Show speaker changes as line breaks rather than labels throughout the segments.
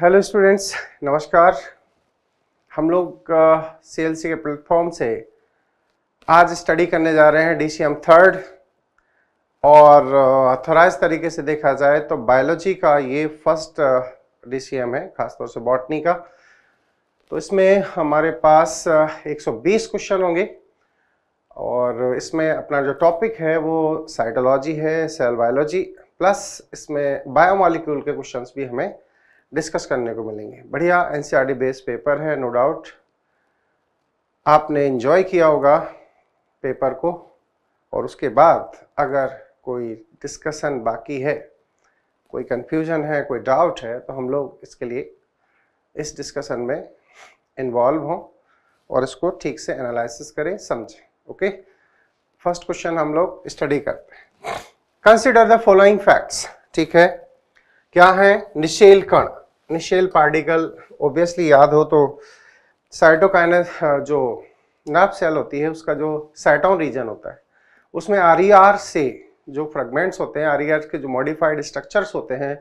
Hello students नमस्कार हम लोग सी के प्लेटफॉर्म से आज स्टडी करने जा रहे हैं डी सी एम थर्ड और अथोराइज तरीके से देखा जाए तो बायोलॉजी का ये फर्स्ट डी सी एम है खासतौर से बॉटनी का तो इसमें हमारे पास 120 क्वेश्चन होंगे और इसमें अपना जो टॉपिक है वो साइटोलॉजी है सेल बायोलॉजी प्लस इसमें बायोमालिक्यूल के क्वेश्चंस भी हमें डिस्कस करने को मिलेंगे बढ़िया एन बेस्ड पेपर है नो डाउट आपने इन्जॉय किया होगा पेपर को और उसके बाद अगर कोई डिस्कशन बाकी है कोई कन्फ्यूजन है कोई डाउट है तो हम लोग इसके लिए इस डिस्कशन में इन्वॉल्व हों और इसको ठीक से एनालिसिस करें समझें ओके फर्स्ट क्वेश्चन हम लोग स्टडी करते हैं कंसिडर द फॉलोइंग फैक्ट्स ठीक है क्या है निशेल कण इनिशियल पार्टिकल ओबियसली याद हो तो साइटोकाइन जो नर्व सेल होती है उसका जो साइटोन रीजन होता है उसमें आर e से जो फ्रेगमेंट्स होते हैं आर e के जो मॉडिफाइड स्ट्रक्चर्स होते हैं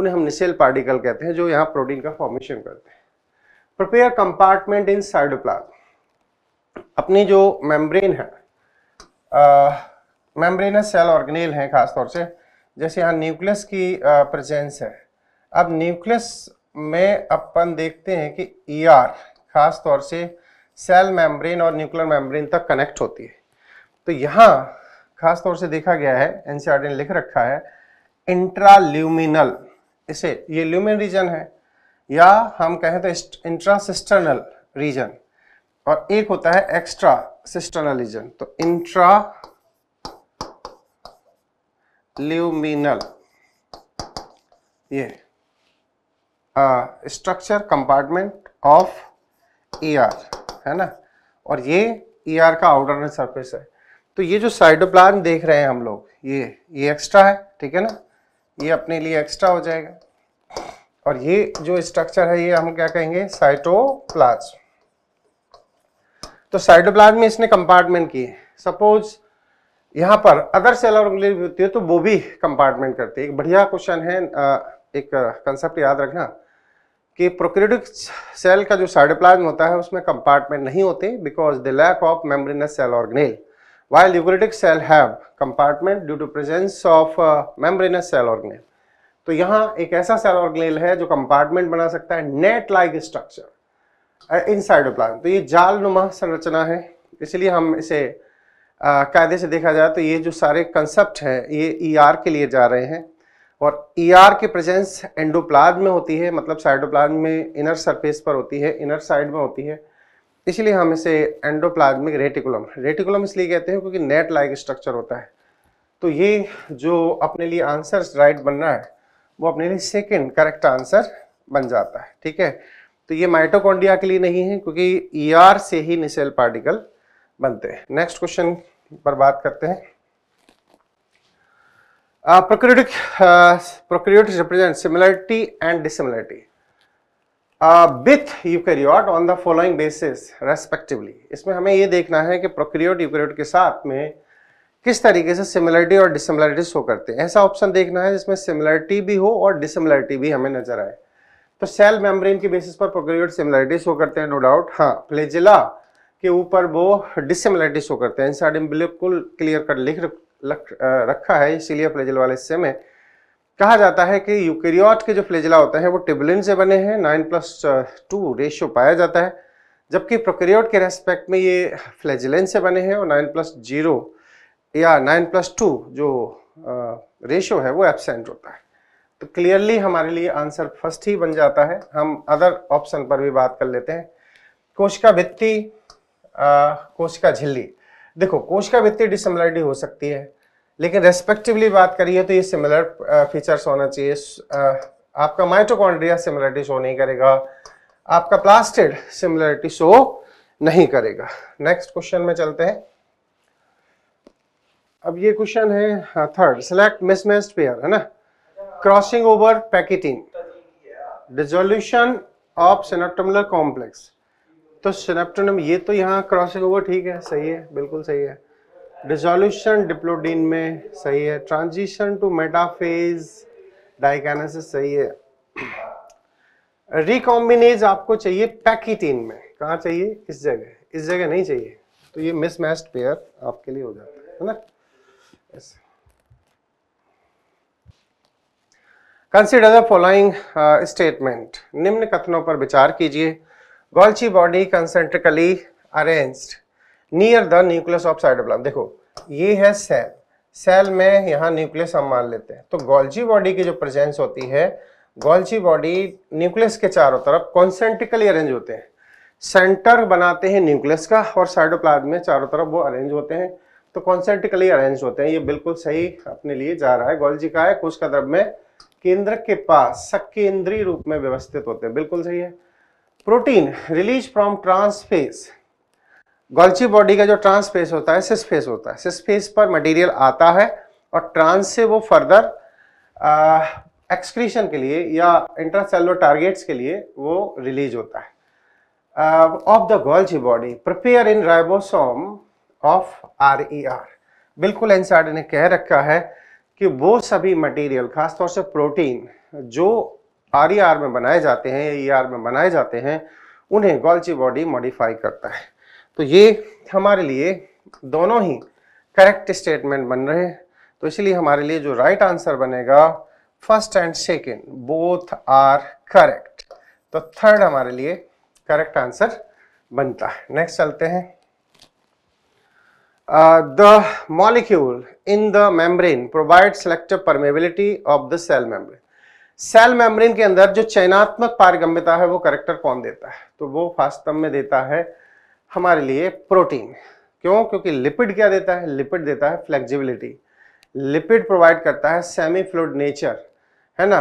उन्हें हम निशेल पार्टिकल कहते हैं जो यहाँ प्रोटीन का फॉर्मेशन करते हैं प्रिपेयर कंपार्टमेंट इन साइडोप्लाज अपनी जो मेम्ब्रेन है मेम्ब्रेनस सेल ऑर्गेनेल हैं खासतौर से जैसे यहाँ न्यूक्लियस की प्रेजेंस है अब न्यूक्लियस में अपन देखते हैं कि ER, खास तौर से सेल मेम्ब्रेन और न्यूक्लियर मेम्ब्रेन तक कनेक्ट होती है तो यहाँ खास तौर से देखा गया है एनसीआर e ने लिख रखा है इंट्राल्यूमिनल इसे ये ल्यूमिन रीजन है या हम कहें तो इंट्रासिस्टर्नल रीजन और एक होता है एक्स्ट्रा सिस्टर्नल रीजन तो इंट्रा ल्यूमिनल ये स्ट्रक्चर कंपार्टमेंट ऑफ ए है ना और ये ए आर का आउटर सरफेस है तो ये जो साइडोप्लाज्म देख रहे हैं हम लोग ये ये एक्स्ट्रा है ठीक है ना ये अपने लिए एक्स्ट्रा हो जाएगा और ये जो स्ट्रक्चर है ये हम क्या कहेंगे साइटोप्लाज्म तो साइटोप्लाज्म में इसने कंपार्टमेंट किए सपोज यहाँ पर अदर सेलर ऑर्गुलरी होती है तो वो भी कंपार्टमेंट करती है एक बढ़िया क्वेश्चन है एक कंसेप्ट याद रखना कि प्रोक्रियोटिक सेल का जो साइडोप्लाज्म होता है उसमें कंपार्टमेंट नहीं होते because the lack of membranous cell organelle while eukaryotic cell have compartment due to presence of membranous cell organelle तो यहाँ एक ऐसा सेल ऑर्गेनेल है जो कंपार्टमेंट बना सकता है net like structure in cytoplasm तो ये जाल नुमा संरचना है इसलिए हम इसे uh, कायदे से देखा जाए तो ये जो सारे कंसेप्ट हैं ये ई e ER के लिए जा रहे हैं और ई e ER की प्रेजेंस एंडोप्लाज्म में होती है मतलब साइडोप्लाज्म में इनर सरफेस पर होती है इनर साइड में होती है इसलिए हम इसे एंडोप्लाज्मिक रेटिकुलम रेटिकुलम इसलिए कहते हैं क्योंकि नेट लाइक स्ट्रक्चर होता है तो ये जो अपने लिए आंसर राइट बनना है वो अपने लिए सेकेंड करेक्ट आंसर बन जाता है ठीक है तो ये माइटोकॉन्डिया के लिए नहीं है क्योंकि ई e ER से ही निसेल पार्टिकल बनते हैं नेक्स्ट क्वेश्चन पर बात करते हैं prokaryotic prokaryote represent similarity and dissimilarity with dissimilarity uh, with eukaryote on the following इसमें हमें ये देखना है कि प्रोक्रियोट eukaryote के साथ में किस तरीके से सिमिलरिटी और डिसिमिलरिटी शो करते हैं ऐसा ऑप्शन देखना है जिसमें सिमिलरिटी भी हो और डिसिमिलरिटी भी हमें नजर आए तो सेल मेम्ब्रेन के बेसिस पर प्रोक्रियोट सिमिलरिटी शो करते हैं नो डाउट हाँ प्लेजिला के ऊपर वो डिसिमिलरिटी शो करते हैं इन सारे बिल्कुल क्लियर कट लिख रखा है इसीलिए फ्लेजल वाले हिस्से में कहा जाता है कि यूकेरियोट के जो फ्लेजला होते हैं वो टिबलिन से बने हैं नाइन प्लस टू रेशियो पाया जाता है जबकि प्रोकेरियोट के रेस्पेक्ट में ये फ्लेजलिन से बने हैं और नाइन प्लस जीरो या नाइन प्लस टू जो रेशियो है वो एबसेंट होता है तो क्लियरली हमारे लिए आंसर फर्स्ट ही बन जाता है हम अदर ऑप्शन पर भी बात कर लेते हैं कोशिका भित्ती कोशिका झिल्ली देखो कोशिका भित्ति डिसिमिलरिटी हो सकती है लेकिन रेस्पेक्टिवली बात करिए तो ये सिमिलर फीचर्स होना चाहिए आपका माइटोकॉन्ड्रिया सिमिलरिटी शो नहीं करेगा आपका प्लास्टिड सिमिलरिटी शो नहीं करेगा नेक्स्ट क्वेश्चन में चलते हैं अब ये क्वेश्चन है थर्ड सिलेक्ट मिसमैच्ड पेयर है ना crossing over packeting dissolution of synaptonemal complex तो सिनेप्टोनम ये तो यहाँ क्रॉसिंग ओवर ठीक है सही है बिल्कुल सही है डिजोल्यूशन डिप्लोडीन में सही है ट्रांजिशन टू मेटाफेज डाइकैनासिस सही है रिकॉम्बिनेज आपको चाहिए पैकिटीन में कहाँ चाहिए इस जगह इस जगह नहीं चाहिए तो ये मिसमैच्ड पेयर आपके लिए हो जाता है ना ऐसे कंसिडर द फॉलोइंग स्टेटमेंट निम्न कथनों पर विचार कीजिए Golgi body concentrically arranged near the nucleus of cytoplasm देखो ये है सेल सेल में यहाँ न्यूक्लियस हम मान लेते हैं तो गोल्ची बॉडी की जो प्रेजेंस होती है गोल्ची बॉडी न्यूक्लियस के चारों तरफ कॉन्सेंट्रिकली अरेंज होते हैं सेंटर बनाते हैं न्यूक्लियस का और साइडोप्लाज में चारों तरफ वो अरेंज होते हैं तो कॉन्सेंट्रिकली अरेंज होते हैं ये बिल्कुल सही अपने लिए जा रहा है गोल्जी का है कुछ कदम में केंद्र के पास सकेंद्रीय रूप में व्यवस्थित होते हैं बिल्कुल सही है protein release from trans face Golgi body का जो ट्रांसफेस होता है सिसफेस होता है सिसफेस पर मटेरियल आता है और ट्रांस से वो फर्दर एक्सक्रीशन के लिए या इंट्रासेलुलर टारगेट्स के लिए वो रिलीज होता है of the Golgi body prepare in ribosome of R E R बिल्कुल एनसार्ड ने कह रखा है कि वो सभी मटेरियल खासतौर से प्रोटीन जो आर ई आर में बनाए जाते हैं ई आर e में बनाए जाते हैं उन्हें गोल्ची बॉडी मॉडिफाई करता है तो ये हमारे लिए दोनों ही करेक्ट स्टेटमेंट बन रहे हैं तो इसलिए हमारे लिए जो राइट right आंसर बनेगा first and second both are correct तो थर्ड हमारे लिए करेक्ट आंसर बनता है नेक्स्ट चलते हैं the molecule in the membrane provide selective permeability of the cell membrane cell membrane के अंदर जो चयनात्मक पारगम्यता है वो करेक्टर कौन देता है तो वो वास्तव में देता है हमारे लिए प्रोटीन क्यों क्योंकि लिपिड क्या देता है लिपिड देता है फ्लेक्सिबिलिटी लिपिड प्रोवाइड करता है सेमी फ्लूड नेचर है ना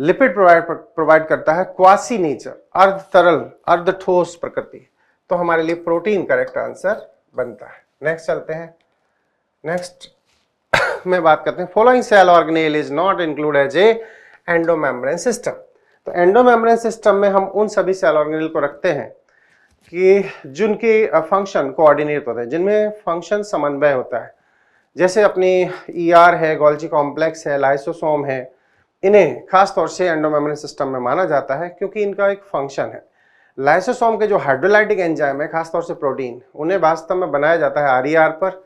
लिपिड प्रोवाइड प्रोवाइड करता है क्वासी नेचर अर्ध तरल अर्ध ठोस प्रकृति तो हमारे लिए प्रोटीन करेक्ट आंसर बनता है नेक्स्ट चलते हैं नेक्स्ट में बात करते हैं following cell organelle is not include as a endomembrane system तो एंडोमेम्ब्रेन सिस्टम में हम उन सभी सेल ऑर्गेनिल को रखते हैं कि जिनके फंक्शन कोऑर्डिनेट होते हैं जिनमें फंक्शन समन्वय होता है जैसे अपनी ईआर e है गोल्जी कॉम्प्लेक्स है लाइसोसोम है इन्हें खास तौर से एंडोमेम्ब्रेन सिस्टम में माना जाता है क्योंकि इनका एक फंक्शन है लाइसोसोम के जो हाइड्रोलाइटिक एंजाइम है खासतौर से प्रोटीन उन्हें वास्तव में बनाया जाता है आर e पर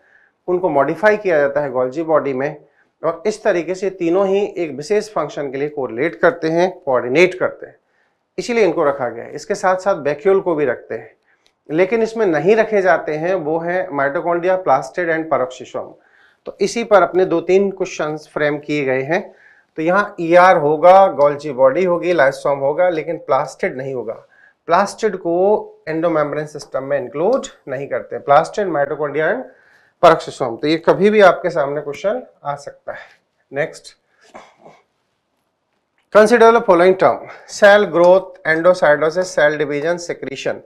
उनको मॉडिफाई किया जाता है गोल्जी बॉडी में और इस तरीके से तीनों ही एक विशेष फंक्शन के लिए कोरिलेट करते हैं कोऑर्डिनेट करते हैं इसीलिए इनको रखा गया है इसके साथ साथ वैक्यूल को भी रखते हैं लेकिन इसमें नहीं रखे जाते हैं वो है माइटोकॉन्ड्रिया प्लास्टिड एंड परोक्सिसोम तो इसी पर अपने दो तीन क्वेश्चन फ्रेम किए गए हैं तो यहाँ ई e ER होगा गोल्ची बॉडी होगी लाइसोम होगा लेकिन प्लास्टिड नहीं होगा प्लास्टिड को एंडोमेम्ब्रेन सिस्टम में इंक्लूड नहीं करते प्लास्टिड माइटोकॉन्ड्रिया एंड सोम तो ये कभी भी आपके सामने क्वेश्चन आ सकता है next consider the following term cell growth endocytosis cell division secretion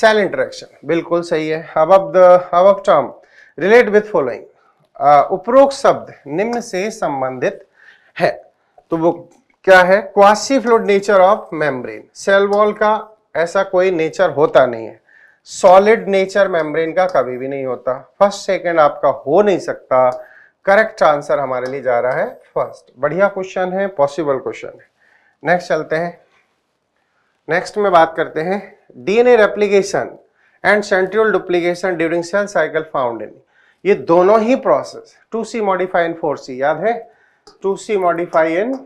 cell interaction बिल्कुल सही है अब अब द अब अब टर्म रिलेट विथ फॉलोइंग उपरोक्त शब्द निम्न से संबंधित है तो वो क्या है quasi fluid nature of membrane cell wall का ऐसा कोई नेचर होता नहीं है सॉलिड नेचर मेम्ब्रेन का कभी भी नहीं होता फर्स्ट सेकंड आपका हो नहीं सकता करेक्ट आंसर हमारे लिए जा रहा है फर्स्ट बढ़िया क्वेश्चन है पॉसिबल क्वेश्चन है नेक्स्ट चलते हैं नेक्स्ट में बात करते हैं DNA replication and centriole duplication during cell cycle found in ये दोनों ही process two C modify in four C याद है two C modify in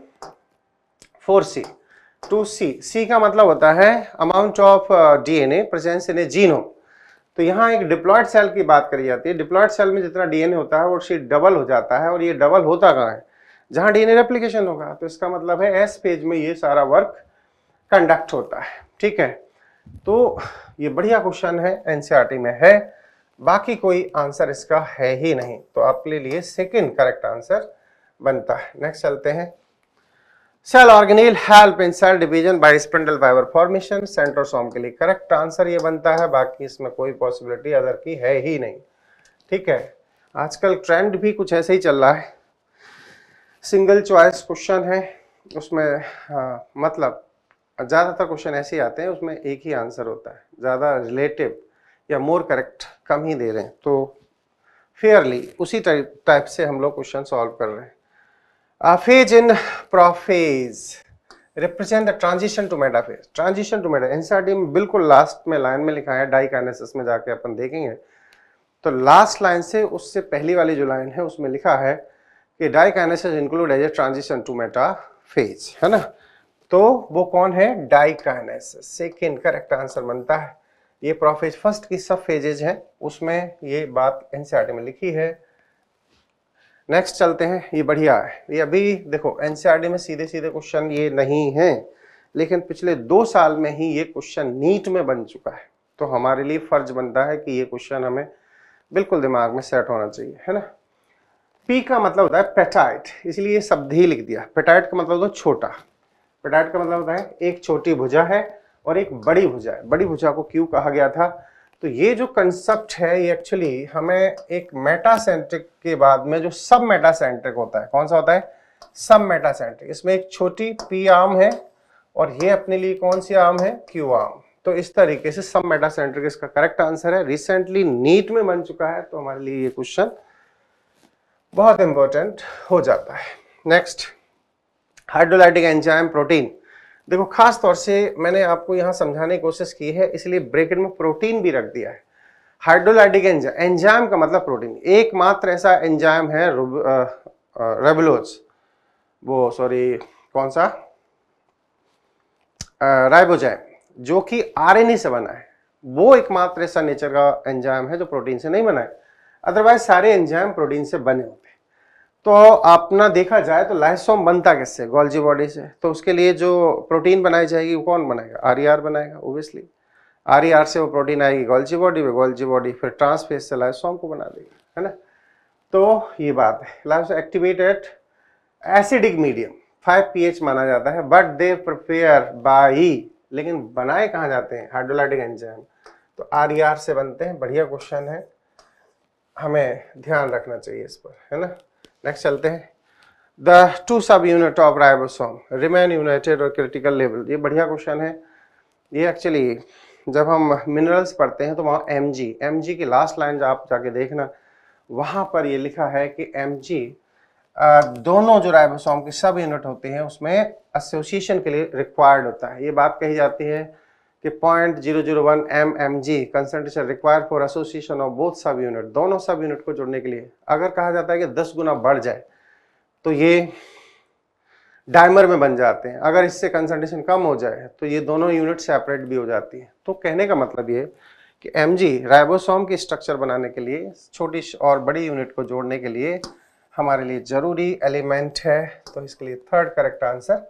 four C two C C का मतलब होता है amount of DNA presence in a genome तो यहाँ एक डिप्लॉयड सेल की बात करी जाती है डिप्लॉयड सेल में जितना डीएनए होता है वो सी डबल हो जाता है और ये डबल होता कहाँ है जहाँ डीएनए रेप्लिकेशन होगा तो इसका मतलब है एस पेज में ये सारा वर्क कंडक्ट होता है ठीक है तो ये बढ़िया क्वेश्चन है एनसीईआरटी e में है बाकी कोई आंसर इसका है ही नहीं तो आपके लिए सेकेंड करेक्ट आंसर बनता है नेक्स्ट चलते हैं cell organelle help in cell division by spindle fibre formation centrosome के लिए करेक्ट आंसर ये बनता है बाकी इसमें कोई पॉसिबिलिटी अदर की है ही नहीं ठीक है आजकल ट्रेंड भी कुछ ऐसे ही चल रहा है सिंगल चॉइस क्वेश्चन है उसमें हाँ, मतलब ज़्यादातर क्वेश्चन ऐसे ही आते हैं उसमें एक ही आंसर होता है ज़्यादा रिलेटिव या मोर करेक्ट कम ही दे रहे हैं तो फेयरली उसी टाइप से हम लोग क्वेश्चन सॉल्व कर रहे हैं phase and prophase represent the transition to metaphase. Transition to metaphase. NCERT में बिल्कुल लास्ट में लाइन में लिखा है डाइकाइनेसिस में जाके अपन देखेंगे तो लास्ट लाइन से उससे पहली वाली जो लाइन है उसमें लिखा है कि diakinesis include as a transition to phase है ना तो वो कौन है डाइकाइनेसिस सेकेंड करेक्ट आंसर बनता है ये प्रोफेज फर्स्ट की सब फेजेज हैं उसमें ये बात एनसीआर में लिखी है नेक्स्ट चलते हैं ये बढ़िया है ये अभी देखो एनसीईआरटी e में सीधे सीधे क्वेश्चन ये नहीं है लेकिन पिछले दो साल में ही ये क्वेश्चन नीट में बन चुका है तो हमारे लिए फर्ज बनता है कि ये क्वेश्चन हमें बिल्कुल दिमाग में सेट होना चाहिए है ना पी का मतलब होता है पेटाइट इसलिए शब्द ही लिख दिया पेटाइट का मतलब होता है छोटा पेटाइट का मतलब होता है एक छोटी भुजा है और एक बड़ी भुजा है बड़ी भुजा को क्यों कहा गया था तो ये जो कंसेप्ट है ये एक्चुअली हमें एक मेटासेंट्रिक के बाद में जो सब मेटासेंट्रिक होता है कौन सा होता है सब मेटासेंट्रिक इसमें एक छोटी पी आर्म है और ये अपने लिए कौन सी आर्म है क्यू आर्म तो इस तरीके से सब मेटासेंट्रिक इसका करेक्ट आंसर है रिसेंटली नीट में बन चुका है तो हमारे लिए ये क्वेश्चन बहुत इंपॉर्टेंट हो जाता है नेक्स्ट हाइड्रोलाइटिक एंजाइम प्रोटीन देखो खास तौर से मैंने आपको यहाँ समझाने की कोशिश की है इसलिए ब्रेकेट में प्रोटीन भी रख दिया है हाइड्रोलाइटिक एंजाम एंजाम का मतलब प्रोटीन एकमात्र ऐसा एंजाम है रेबुलोज वो सॉरी कौन सा राइबोजैम जो कि आरएनए से बना है वो एकमात्र ऐसा नेचर का एंजाम है जो प्रोटीन से नहीं बना है अदरवाइज सारे एंजाम प्रोटीन से बने होते हैं तो अपना देखा जाए तो लाइसोम बनता किससे गोल्जी बॉडी से तो उसके लिए जो प्रोटीन बनाई जाएगी वो कौन बनाएगा आर बनाएगा ओबियसली आर से वो प्रोटीन आएगी गोल्जी बॉडी में गोल्जी बॉडी फिर ट्रांसफेस से लाइसोम को बना देगी है ना तो ये बात है lysosome activate at acidic medium 5 pH माना जाता है बट दे प्रिपेयर बाई लेकिन बनाए कहाँ जाते हैं हाइड्रोलाइटिक एंजाइम तो आर से बनते हैं बढ़िया क्वेश्चन है हमें ध्यान रखना चाहिए इस पर है ना नेक्स्ट चलते हैं the two subunit of ribosome remain united और क्रिटिकल लेवल ये बढ़िया क्वेश्चन है ये एक्चुअली जब हम मिनरल्स पढ़ते हैं तो वहाँ एम जी एम जी की लास्ट लाइन आप जाके देखना वहाँ पर ये लिखा है कि एम जी दोनों जो राइबोसोम के सब यूनिट होते हैं उसमें एसोसिएशन के लिए रिक्वायर्ड होता है ये बात कही जाती है कि point zero zero one M M G concentration required for association of both subunit दोनों सब यूनिट को जोड़ने के लिए अगर कहा जाता है कि दस गुना बढ़ जाए तो ये डायमर में बन जाते हैं अगर इससे कंसनट्रेशन कम हो जाए तो ये दोनों यूनिट सेपरेट भी हो जाती है तो कहने का मतलब ये कि एम जी राइबोसोम की स्ट्रक्चर बनाने के लिए छोटी और बड़ी यूनिट को जोड़ने के लिए हमारे लिए ज़रूरी एलिमेंट है तो इसके लिए थर्ड करेक्ट आंसर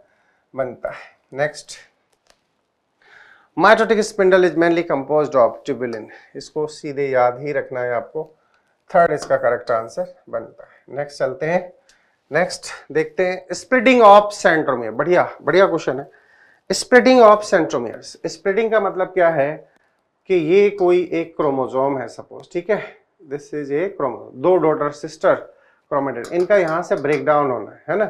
बनता है next mitotic spindle is mainly composed of tubulin इसको सीधे याद ही रखना है आपको थर्ड इसका करेक्ट आंसर बनता है नेक्स्ट चलते हैं नेक्स्ट देखते हैं स्प्रेडिंग ऑफ सेंट्रोमियर बढ़िया बढ़िया क्वेश्चन है स्प्रेडिंग ऑफ सेंट्रोमियर स्प्रेडिंग का मतलब क्या है कि ये कोई एक क्रोमोजोम है सपोज ठीक है दिस इज ए क्रोमोजोम दो डॉटर सिस्टर क्रोमेटेड इनका यहाँ से ब्रेक डाउन होना है है ना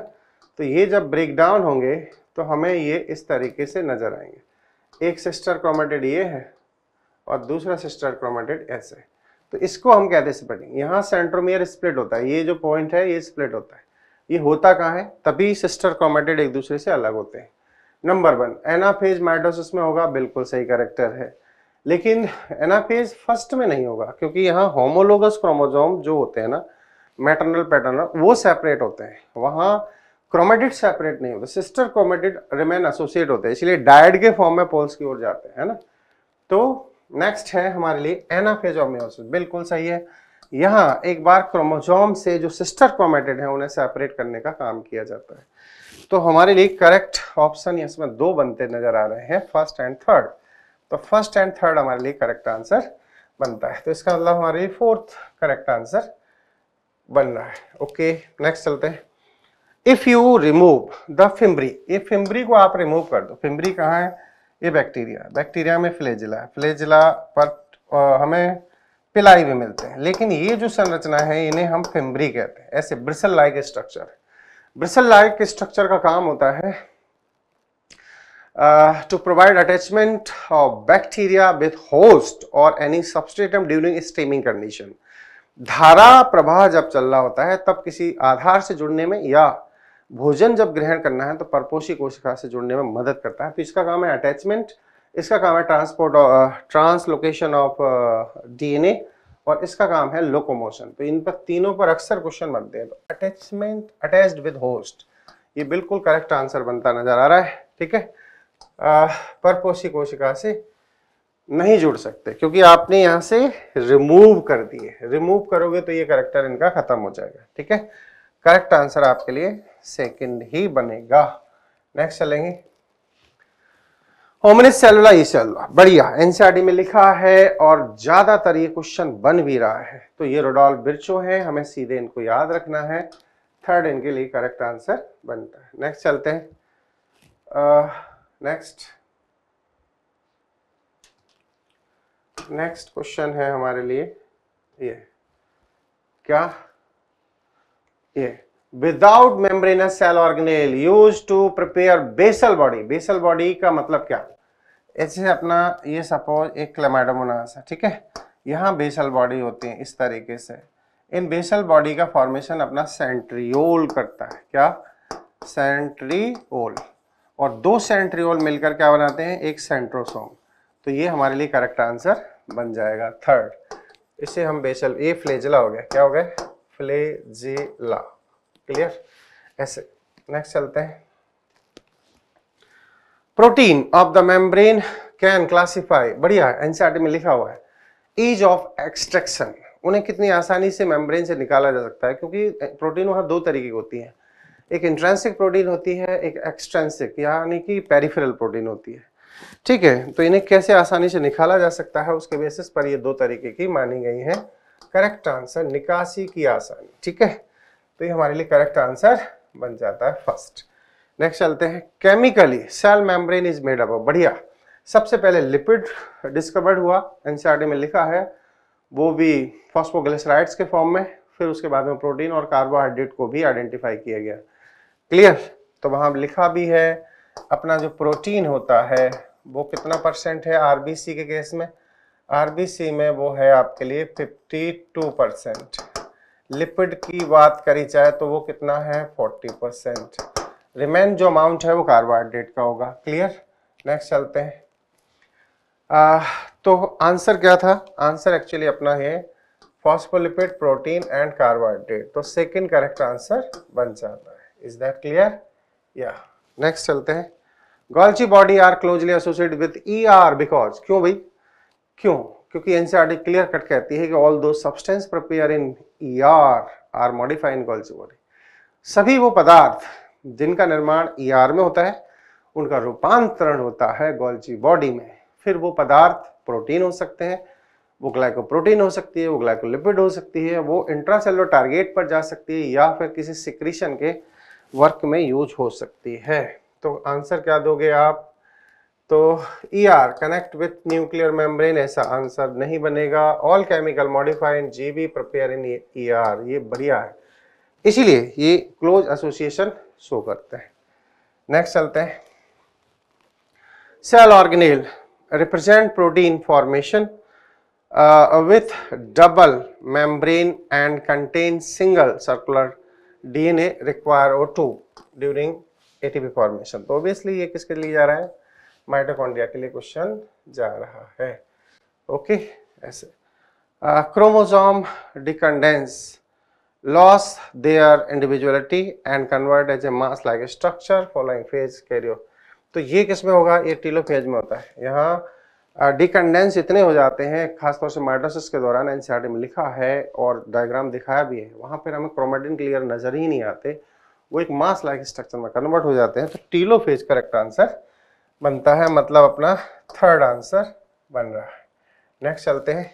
तो ये जब ब्रेक डाउन होंगे तो हमें ये इस तरीके से नजर आएंगे एक सिस्टर क्रोमेटेड ये है और दूसरा सिस्टर क्रोमेटेड ऐसे है तो इसको हम कहते हैं स्प्लिटिंग यहाँ सेंट्रोमियर स्प्लिट होता है ये जो पॉइंट है ये स्प्लिट होता है ये होता कहाँ है तभी सिस्टर क्रोमेटेड एक दूसरे से अलग होते हैं नंबर वन एनाफेज माइटोसिस में होगा बिल्कुल सही करेक्टर है लेकिन एनाफेज फर्स्ट में नहीं होगा क्योंकि यहाँ होमोलोगस क्रोमोजोम जो होते हैं ना मैटरनल पैटर्नल वो सेपरेट होते हैं वहाँ क्रोमेटिड सेपरेट नहीं होते सिस्टर क्रोमेटिड रिमेन एसोसिएट होते हैं इसलिए डायड के फॉर्म में पोल्स की ओर जाते हैं ना तो नेक्स्ट है हमारे लिए एनाफेज बिल्कुल सही है यहाँ एक बार क्रोमोजोम से जो सिस्टर क्रोमेटेड है उन्हें सेपरेट करने का काम किया जाता है तो हमारे लिए करेक्ट ऑप्शन इसमें दो बनते नजर आ रहे हैं फर्स्ट एंड थर्ड तो फर्स्ट एंड थर्ड हमारे लिए करेक्ट आंसर बनता है तो इसका मतलब हमारे लिए फोर्थ करेक्ट आंसर बन रहा है ओके नेक्स्ट चलते हैं if you remove the fimbriae ये फिम्बरी को आप रिमूव कर दो फिम्बरी कहाँ है ये बैक्टीरिया बैक्टीरिया में फ्लेजिला है फ्लेजिला पर हमें पिलाई भी मिलते हैं लेकिन ये जो संरचना है इन्हें हम फिम्बरी कहते हैं ऐसे bristle like structure bristle like structure का काम होता है to provide attachment of bacteria with host और any substratum during streaming condition धारा प्रवाह जब चल रहा होता है तब किसी आधार से जुड़ने में या भोजन जब ग्रहण करना है तो परपोषी कोशिका से जुड़ने में मदद करता है तो इसका काम है अटैचमेंट इसका काम है ट्रांसपोर्ट ट्रांसलोकेशन ऑफ डीएनए और इसका काम है लोकोमोशन तो इन पर तीनों पर अक्सर क्वेश्चन बनते हैं तो अटैचमेंट अटैच्ड विद होस्ट ये बिल्कुल करेक्ट आंसर बनता नजर आ रहा है ठीक है परपोषी कोशिका से नहीं जुड़ सकते क्योंकि आपने यहां से रिमूव कर दिए रिमूव करोगे तो ये करेक्टर इनका खत्म हो जाएगा ठीक है करेक्ट आंसर आपके लिए सेकंड ही बनेगा नेक्स्ट चलेंगे होमनिस सेलुला ई सेलुला बढ़िया एनसीआरडी e में लिखा है और ज्यादातर ये क्वेश्चन बन भी रहा है तो ये रोडॉल बिरचो है हमें सीधे इनको याद रखना है थर्ड इनके लिए करेक्ट आंसर बनता है नेक्स्ट चलते हैं नेक्स्ट नेक्स्ट क्वेश्चन है हमारे लिए ये क्या yeah without membranous cell organelle used to prepare basal body basal body का मतलब क्या ऐसे अपना ये सपोज एक क्लेमाइडोमोनास है ठीक है यहाँ बेसल बॉडी होती है इस तरीके से इन बेसल बॉडी का फॉर्मेशन अपना सेंट्रियोल करता है क्या सेंट्रियोल और दो सेंट्रियोल मिलकर क्या बनाते हैं एक सेंट्रोसोम तो ये हमारे लिए करेक्ट आंसर बन जाएगा थर्ड इसे हम बेसल ये फ्लेजला हो गया क्या हो गया फ्लेजिला क्लियर ऐसे नेक्स्ट चलते हैं protein of the membrane can classify बढ़िया है एनसीआरटी में लिखा हुआ है ईज ऑफ एक्सट्रैक्शन उन्हें कितनी आसानी से मेम्ब्रेन से निकाला जा सकता है क्योंकि प्रोटीन वहां दो तरीके की होती है एक इंट्रेंसिक प्रोटीन होती है एक एक्सट्रेंसिक यानी कि पेरिफेरल प्रोटीन होती है ठीक है तो इन्हें कैसे आसानी से निकाला जा सकता है उसके बेसिस पर ये दो तरीके की मानी गई हैं करेक्ट आंसर निकासी की आसानी ठीक है तो ये हमारे लिए करेक्ट आंसर बन जाता है फर्स्ट नेक्स्ट चलते हैं chemically cell membrane is made up बढ़िया सबसे पहले लिपिड डिस्कवर्ड हुआ एनसीआरटी में लिखा है वो भी फॉस्फोग्लिसराइड्स के फॉर्म में फिर उसके बाद में प्रोटीन और कार्बोहाइड्रेट को भी आइडेंटिफाई किया गया क्लियर तो वहां लिखा भी है अपना जो प्रोटीन होता है वो कितना परसेंट है आरबीसी के केस में आरबीसी में वो है आपके लिए 52 परसेंट लिपिड की बात करी जाए तो वो कितना है 40 परसेंट रिमेन जो अमाउंट है वो कार्बोहाइड्रेट का होगा क्लियर नेक्स्ट चलते हैं आ, तो आंसर क्या था आंसर एक्चुअली अपना है फॉस्फोलिपिड प्रोटीन एंड कार्बोहाइड्रेट तो सेकंड करेक्ट आंसर बन जाता है इज दैट क्लियर या नेक्स्ट चलते हैं Golgi body are closely associate with E R because क्यों भाई क्यों क्योंकि एनसीआरटी क्लियर कट कहती है कि ऑल दो substance prepare in E R are modify in body सभी वो पदार्थ जिनका निर्माण ई e ER में होता है उनका रूपांतरण होता है गोल्जी बॉडी में फिर वो पदार्थ प्रोटीन हो सकते हैं वो ग्लाइकोप्रोटीन हो सकती है वो ग्लाइकोलिपिड हो सकती है वो इंट्रासेलर टारगेट पर जा सकती है या फिर किसी सिक्रीशन के वर्क में यूज हो सकती है तो आंसर क्या दोगे आप तो E R connect with nuclear membrane ऐसा आंसर नहीं बनेगा all chemical modified G B prepare in E R ये बढ़िया है इसीलिए ये क्लोज एसोसिएशन शो करते हैं नेक्स्ट चलते हैं cell organelle represent protein formation double membrane and contain single circular DNA require O two during ATP formation तो ऑब्वियसली ये किसके लिए जा रहा है माइटोकॉन्ड्रिया के लिए क्वेश्चन जा रहा है ओके ऐसे chromosome decondense loss their individuality and convert as a mass like structure following phase karyo तो ये किसमें होगा ये टीलो फेज में होता है यहाँ डिकंडेंस uh, इतने हो जाते हैं खासतौर से माइटोसिस के दौरान एनसीआरटी में लिखा है और डायग्राम दिखाया भी है वहाँ पर हमें क्रोमेटिन क्लियर नज़र ही नहीं आते वो एक मास लाइक स्ट्रक्चर में कन्वर्ट हो जाते हैं तो टीलो फेज करेक्ट आंसर बनता है मतलब अपना थर्ड आंसर बन रहा है नेक्स्ट चलते हैं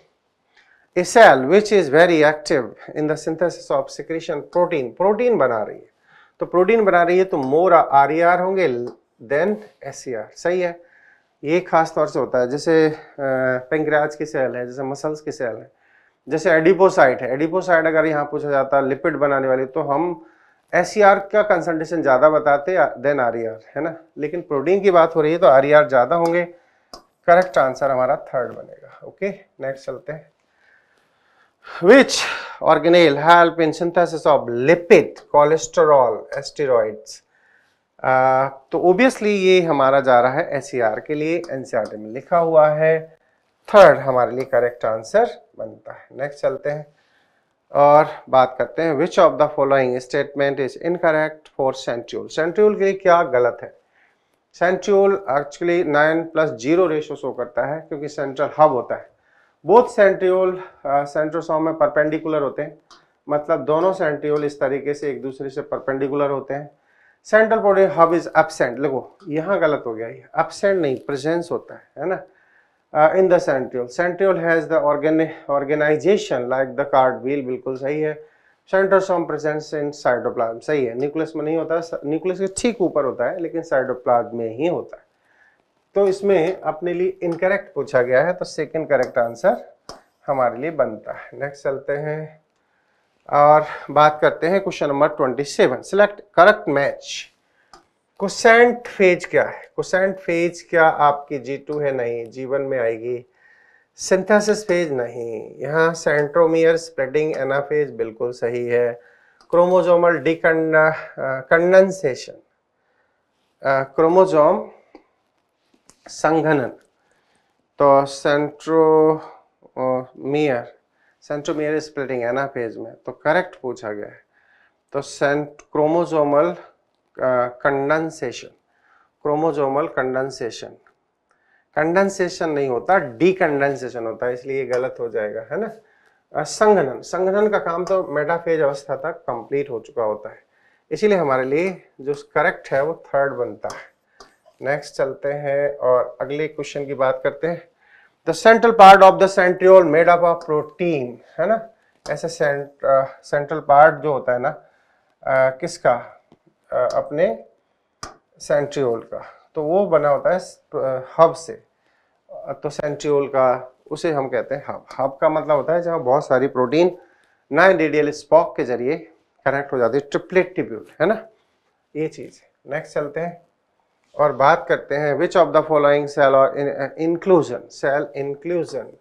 a cell which is very active in the synthesis of secretion protein protein बना रही है तो प्रोटीन बना रही है तो मोर आर ई आर होंगे देन एस सी आर सही है ये खास तौर से होता है जैसे पेंक्रियाज की सेल है जैसे मसल्स की सेल है जैसे एडिपोसाइट है एडिपोसाइट अगर यहाँ पूछा जाता है लिपिड बनाने वाली तो हम एस e का कंसंट्रेशन ज़्यादा बताते देन आर e है ना लेकिन प्रोटीन की बात हो रही है तो आर e ज़्यादा होंगे करेक्ट आंसर हमारा थर्ड बनेगा ओके नेक्स्ट चलते हैं which organelle help in synthesis of lipid cholesterol steroids uh, तो ओबियसली ये हमारा जा रहा है एस के लिए एनसीआर में लिखा हुआ है थर्ड हमारे लिए करेक्ट आंसर बनता है नेक्स्ट चलते हैं और बात करते हैं which of the following statement is incorrect for centriole centriole के लिए क्या गलत है centriole actually nine plus zero ratio show करता है क्योंकि सेंट्रल हब होता है बोथ सेंट्यूल सेंट्रोसॉम में परपेंडिकुलर होते हैं मतलब दोनों सेंट्यूल इस तरीके से एक दूसरे से परपेंडिकुलर होते हैं central body hub is absent लिखो यहाँ गलत हो गया ये अपसेंट नहीं प्रेजेंस होता है है ना in uh, the the centriole. Has the organisation like the cart wheel बिल्कुल सही है सेंट्रोसोम प्रेजेंस इन साइडोप्लाज्म सही है न्यूक्लियस में नहीं होता न्यूक्लियस के ठीक ऊपर होता है लेकिन साइडोप्लाज्म में ही होता है तो इसमें अपने लिए इनकरेक्ट पूछा गया है तो सेकंड करेक्ट आंसर हमारे लिए बनता है नेक्स्ट चलते हैं और बात करते हैं question number twenty seven select correct match quiescent phase क्या है कोसेंट फेज क्या आपकी जी टू है नहीं जीवन में आएगी सिंथेसिस फेज नहीं यहाँ सेंट्रोमियर स्प्रेडिंग एनाफेज बिल्कुल सही है क्रोमोजोमल डिकंडेंसेशन क्रोमोजोम संघनन तो सेंट्रोमियर सेंट्रोमियर स्प्रेडिंग एनाफेज में तो करेक्ट पूछा गया है तो सेंट chromosomal condensation chromosomal condensation condensation नहीं होता डीकंडेंसेशन होता है इसलिए गलत हो जाएगा है ना uh, संघनन संघनन का काम तो मेटाफेज अवस्था तक कंप्लीट हो चुका होता है इसीलिए हमारे लिए जो करेक्ट है वो थर्ड बनता है नेक्स्ट चलते हैं और अगले क्वेश्चन की बात करते हैं the central part of the centriole made up of protein है ना ऐसे सेंट्रल पार्ट uh, जो होता है ना आ, uh, किसका अपने सेंट्रियोल का तो वो बना होता है हब से तो सेंट्रियोल का उसे हम कहते हैं हब हब का मतलब होता है जहाँ बहुत सारी प्रोटीन नाइन डी स्पॉक के जरिए कनेक्ट हो जाती है ट्रिपलेट टिब्यूल है ना ये चीज़ नेक्स्ट चलते हैं और बात करते हैं which of the following cell और inclusion cell inclusion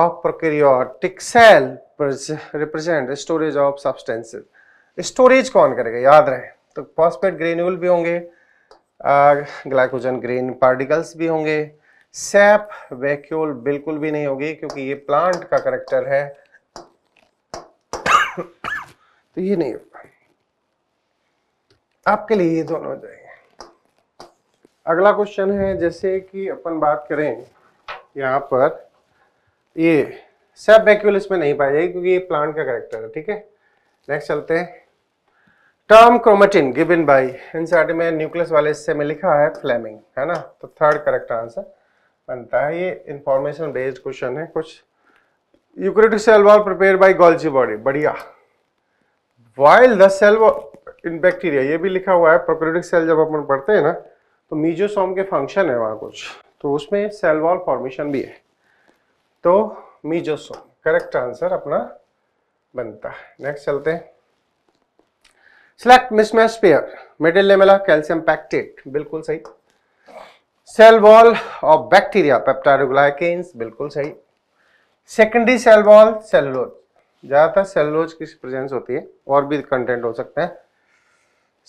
of prokaryotic cell represent storage of substances storage कौन करेगा याद रहे तो फॉस्फेट ग्रेन्यूल भी होंगे ग्लाइकोजन ग्रेन पार्टिकल्स भी होंगे सैप वैक्यूल बिल्कुल भी नहीं होगी क्योंकि ये प्लांट का करेक्टर है तो ये नहीं होगा आपके लिए ये दोनों हो जाएंगे अगला क्वेश्चन है जैसे कि अपन बात करें यहाँ पर ये सैप वैक्यूल इसमें नहीं पाया जाएगी क्योंकि ये प्लांट का करेक्टर है ठीक है नेक्स्ट चलते हैं term chromatin given by NCERT में न्यूक्लियस वाले हिस्से में लिखा है फ्लेमिंग है ना तो थर्ड करेक्ट आंसर बनता है ये इंफॉर्मेशन बेस्ड क्वेश्चन है कुछ eukaryotic cell wall prepare by Golgi body बढ़िया while the cell in bacteria ये भी लिखा हुआ है प्रोक्रियोटिक सेल जब अपन पढ़ते हैं ना तो मीजोसोम के फंक्शन है वहां कुछ तो उसमें सेल वॉल फॉर्मेशन भी है तो मीजोसोम करेक्ट आंसर अपना बनता है नेक्स्ट चलते हैं सिलेक्ट मिसमैच पेयर ने मिला कैल्शियम पैक्टेट बिल्कुल सही cell wall of bacteria peptidoglycans बिल्कुल सही सेकेंडरी सेल वॉल सेलोज ज़्यादातर सेलोज की प्रेजेंस होती है और भी कंटेंट हो सकते हैं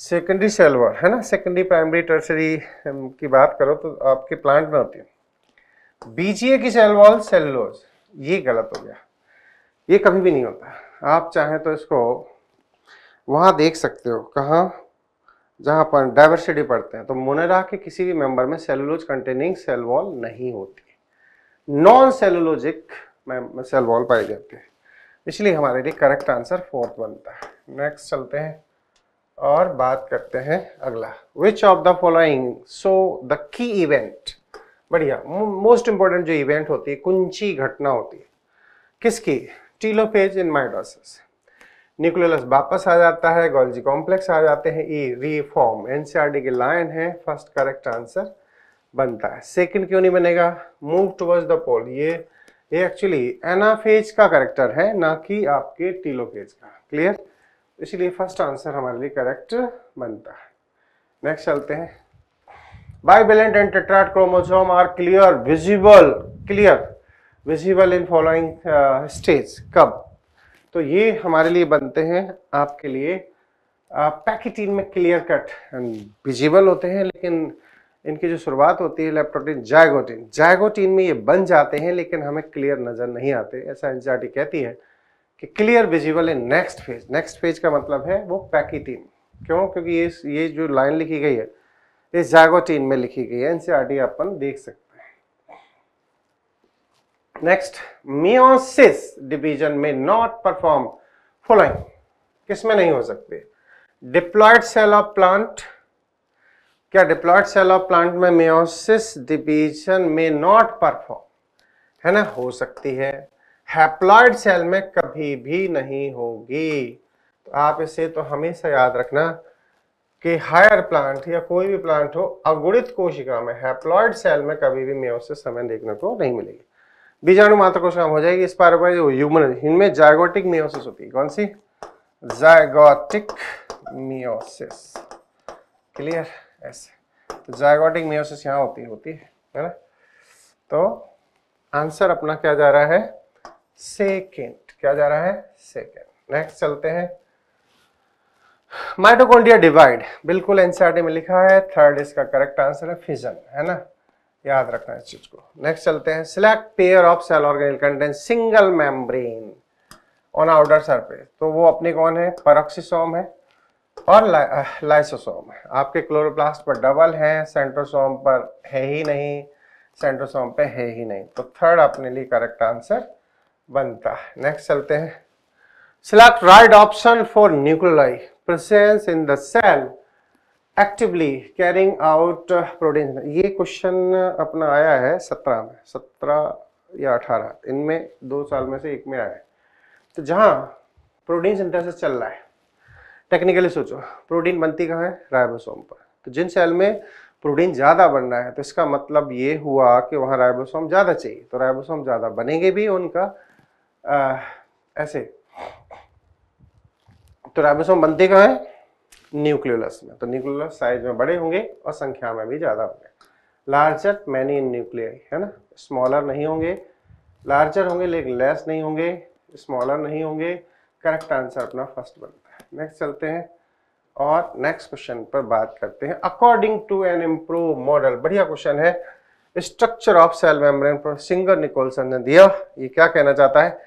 सेकेंडरी सेल वॉल है ना सेकेंडरी प्राइमरी टर्सरी की बात करो तो आपके प्लांट में होती है बीजीए की सेल वॉल सेलोज ये गलत हो गया ये कभी भी नहीं होता आप चाहें तो इसको वहाँ देख सकते हो कहाँ जहाँ पर डाइवर्सिटी पढ़ते हैं तो मोनेरा के किसी भी मेंबर में सेलुलोज कंटेनिंग सेल वॉल नहीं होती नॉन सेलुलोजिक सेल वॉल पाई जाती है इसलिए हमारे लिए करेक्ट आंसर फोर्थ बनता है नेक्स्ट चलते हैं और बात करते हैं अगला which of the following so the key event बढ़िया मोस्ट इंपॉर्टेंट जो इवेंट होती है कुंची घटना होती है किसकी टीलोफेज इन माइडोसिस न्यूक्लियस वापस आ जाता है गोल्जी कॉम्प्लेक्स आ जाते हैं ई फॉर्म एनसीआरडी के लाइन है फर्स्ट करेक्ट आंसर बनता है सेकंड क्यों नहीं बनेगा मूव टुवर्ड्स द पोल ये ये एक्चुअली एनाफेज का करेक्टर है ना कि आपके टीलोफेज का क्लियर इसलिए फर्स्ट आंसर हमारे लिए करेक्ट बनता है नेक्स्ट चलते हैं bivalent and tetrad chromosome are clear visible clear visible in following stage कब तो ये हमारे लिए बनते हैं आपके लिए पैकेटीन में क्लियर कट विजिबल होते हैं लेकिन इनकी जो शुरुआत होती है लेप्टोटीन जायगोटीन जायगोटीन में ये बन जाते हैं लेकिन हमें क्लियर नज़र नहीं आते ऐसा एनजीआरटी कहती है कि clear visible in next phase next phase का मतलब है वो पैकेटीन क्यों क्योंकि ये ये जो लाइन लिखी गई है इस जायगोटीन में लिखी गई है एनसीआरटी अपन देख सकते नेक्स्ट मियोसिस डिवीजन में नॉट परफॉर्म फॉलोइंग किसमें नहीं हो सकते डिप्लॉयड सेल ऑफ प्लांट क्या डिप्लॉयड सेल ऑफ प्लांट में मियोसिस डिवीजन में नॉट परफॉर्म है ना हो सकती है हैप्लॉयड सेल में कभी भी नहीं होगी तो आप इसे तो हमेशा याद रखना कि हायर प्लांट या कोई भी प्लांट हो अगुणित कोशिका में हैप्लॉयड सेल में कभी भी मियोसिस हमें देखने को नहीं मिलेगी बीजाणु मात्र कोशिका हो जाएगी इस पार पर ह्यूमन इनमें जायगोटिक मियोसिस होती है कौन सी जायगोटिक मियोसिस क्लियर ऐसे तो जायगोटिक मियोसिस यहाँ होती होती है है ना तो आंसर अपना क्या जा रहा है सेकेंड क्या जा रहा है सेकेंड नेक्स्ट चलते हैं माइटोकॉन्ड्रिया डिवाइड बिल्कुल एनसीआरटी e में लिखा है थर्ड इसका करेक्ट आंसर है फिजन है ना याद रखना इस चीज को नेक्स्ट चलते हैं select pair of cell organelle content single membrane on outer surface तो वो अपने कौन है परोक्सीसोम है और ला, लाइसोसोम है आपके क्लोरोप्लास्ट पर डबल है सेंट्रोसोम पर है ही नहीं सेंट्रोसोम पे है ही नहीं तो थर्ड अपने लिए करेक्ट आंसर बनता है नेक्स्ट चलते हैं select right option for nuclei presence in the cell actively carrying out protein ये क्वेश्चन अपना आया है सत्रह में सत्रह या अठारह इनमें दो साल में से एक में आया है तो जहाँ प्रोटीन सिंथेसिस चल रहा है टेक्निकली सोचो प्रोटीन बनती कहाँ है राइबोसोम पर तो जिन सेल में प्रोटीन ज़्यादा बन रहा है तो इसका मतलब ये हुआ कि वहाँ राइबोसोम ज़्यादा चाहिए तो राइबोसोम ज़्यादा बनेंगे भी उनका आ, ऐसे तो राइबोसोम बनते कहाँ हैं न्यूक्लियोलस में तो न्यूक्लियोलस साइज में बड़े होंगे और संख्या में भी ज़्यादा होंगे लार्जर मैनी इन न्यूक्लियर है ना स्मॉलर नहीं होंगे लार्जर होंगे लेकिन लेस नहीं होंगे स्मॉलर नहीं होंगे करेक्ट आंसर अपना फर्स्ट बनता है नेक्स्ट चलते हैं और नेक्स्ट क्वेश्चन पर बात करते हैं according to an improve model बढ़िया क्वेश्चन है स्ट्रक्चर ऑफ सेल मेम्ब्रेन पर सिंगर निकोलसन ने दिया ये क्या कहना चाहता है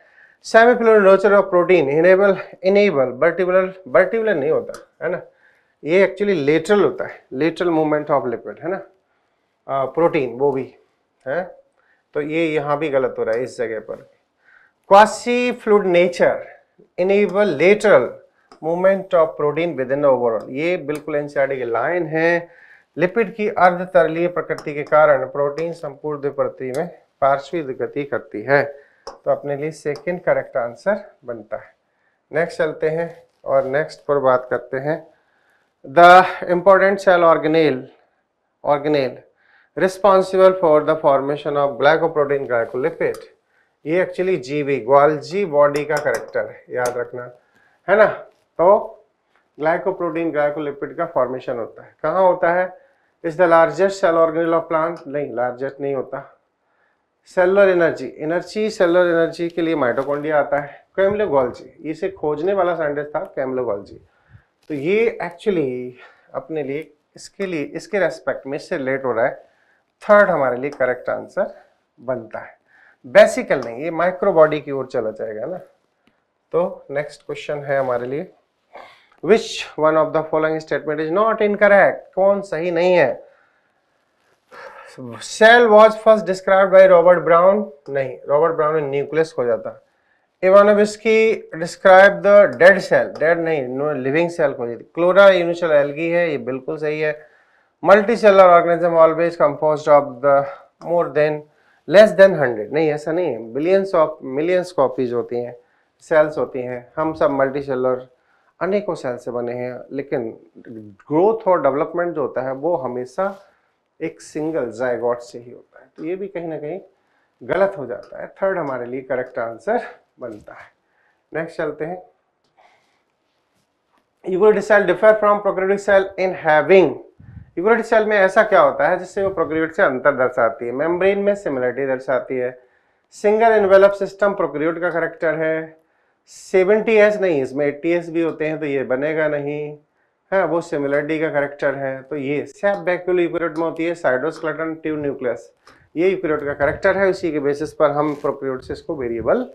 सेमीफिलोचर ऑफ प्रोटीन इनेबल इनेबल बर्टिबुलर बर्टिबुलर नहीं होता है ना ये एक्चुअली लेटरल होता है लेटरल मूवमेंट ऑफ लिपिड है ना आ, प्रोटीन वो भी है तो ये यहाँ भी गलत हो रहा है इस जगह पर quasi fluid nature enable lateral movement of protein within overall ये बिल्कुल एनसीआर की लाइन है लिपिड की अर्ध तरलीय प्रकृति के कारण प्रोटीन संपूर्ण प्रति में पार्श्वी गति करती है तो अपने लिए सेकेंड करेक्ट आंसर बनता है नेक्स्ट चलते हैं और नेक्स्ट पर बात करते हैं the important cell organelle organelle responsible for the formation of glycoprotein glycolipid ये एक्चुअली जीवी ग्वालजी बॉडी का करेक्टर है याद रखना है ना तो ग्लाइकोप्रोटीन ग्लाइकोलिपिड का फॉर्मेशन होता है कहाँ होता है is the largest cell organelle of plant नहीं लार्जेस्ट नहीं होता cellular energy energy cellular energy के लिए माइटोकॉन्डिया आता है कैमलोगॉल्जी इसे खोजने वाला साइंटिस्ट था कैमलोगॉल्जी तो ये एक्चुअली अपने लिए इसके लिए इसके रेस्पेक्ट में इससे रिलेट हो रहा है थर्ड हमारे लिए करेक्ट आंसर बनता है बेसिकल नहीं ये माइक्रोबॉडी की ओर चला जाएगा ना तो नेक्स्ट क्वेश्चन है हमारे लिए which one of the following statement is not incorrect कौन सही नहीं है cell was first describe by Robert Brown नहीं रॉबर्ट ब्राउन न्यूक्लियस हो जाता Ivanovsky describe the dead cell dead नहीं नो लिविंग सेल को क्लोरा यूनिशल एलगी है ये बिल्कुल सही है multicellular organism always compose of the more than less than hundred नहीं ऐसा नहीं है बिलियंस ऑफ मिलियंस कॉपीज होती हैं सेल्स होती हैं हम सब मल्टी सेलर अनेकों सेल से बने हैं लेकिन ग्रोथ और डेवलपमेंट जो होता है वो हमेशा एक सिंगल जायगॉट से ही होता है तो ये भी कहीं ना कहीं गलत हो जाता है थर्ड हमारे लिए करेक्ट आंसर बनता है नेक्स्ट चलते हैं eukaryotic cell differ from prokaryotic cell in having eukaryotic cell में ऐसा क्या होता है जिससे वो प्रोक्रियोट से अंतर दर्शाती है मेम्ब्रेन में सिमिलरिटी दर्शाती है सिंगल इन्वेलप सिस्टम प्रोक्रियोट का करेक्टर है सेवेंटी एस नहीं इसमें एट्टी एस भी होते हैं तो ये बनेगा नहीं है हाँ, वो सिमिलरिटी का करेक्टर है तो ये सैप बैक्यूल यूक्रोट में होती है साइडोस्कलेटन ट्यू न्यूक्लियस ये यूक्रोट का करेक्टर है उसी के बेसिस पर हम प्रोक्रियोट से इसको वेरिएबल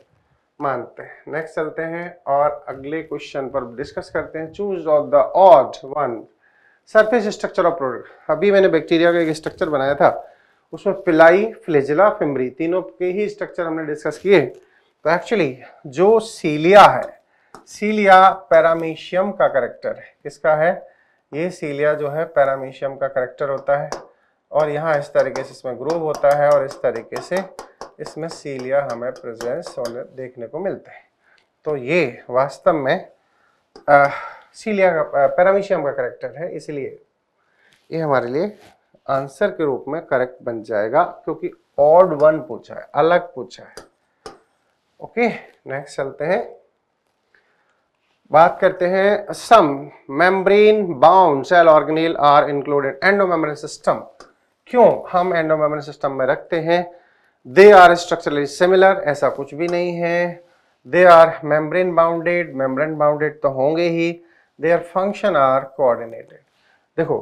मानते हैं नेक्स्ट चलते हैं और अगले क्वेश्चन पर डिस्कस करते हैं choose of the odd one surface structure of product अभी मैंने बैक्टीरिया का एक स्ट्रक्चर बनाया था उसमें पिलाई फ्लेजिला फिमरी तीनों के ही स्ट्रक्चर हमने डिस्कस किए तो एक्चुअली जो सीलिया है सीलिया पैरामीशियम का करेक्टर है किसका है ये सीलिया जो है पैरामीशियम का करेक्टर होता है और यहाँ इस तरीके से इसमें ग्रोव होता है और इस तरीके से इसमें सीलिया हमें प्रेजेंस सोलर देखने को मिलते हैं तो ये वास्तव में आ, सीलिया का पैरामीशियम का करेक्टर है इसलिए ये हमारे लिए आंसर के रूप में करेक्ट बन जाएगा क्योंकि ऑड वन पूछा है अलग पूछा है ओके नेक्स्ट चलते हैं बात करते हैं some membrane bound cell organelle are included endomembrane system क्यों हम एंडोमेम्ब्रेन सिस्टम में रखते हैं दे आर स्ट्रक्चरली सिमिलर ऐसा कुछ भी नहीं है they are membrane bounded membrane bounded तो होंगे ही they are function are coordinated देखो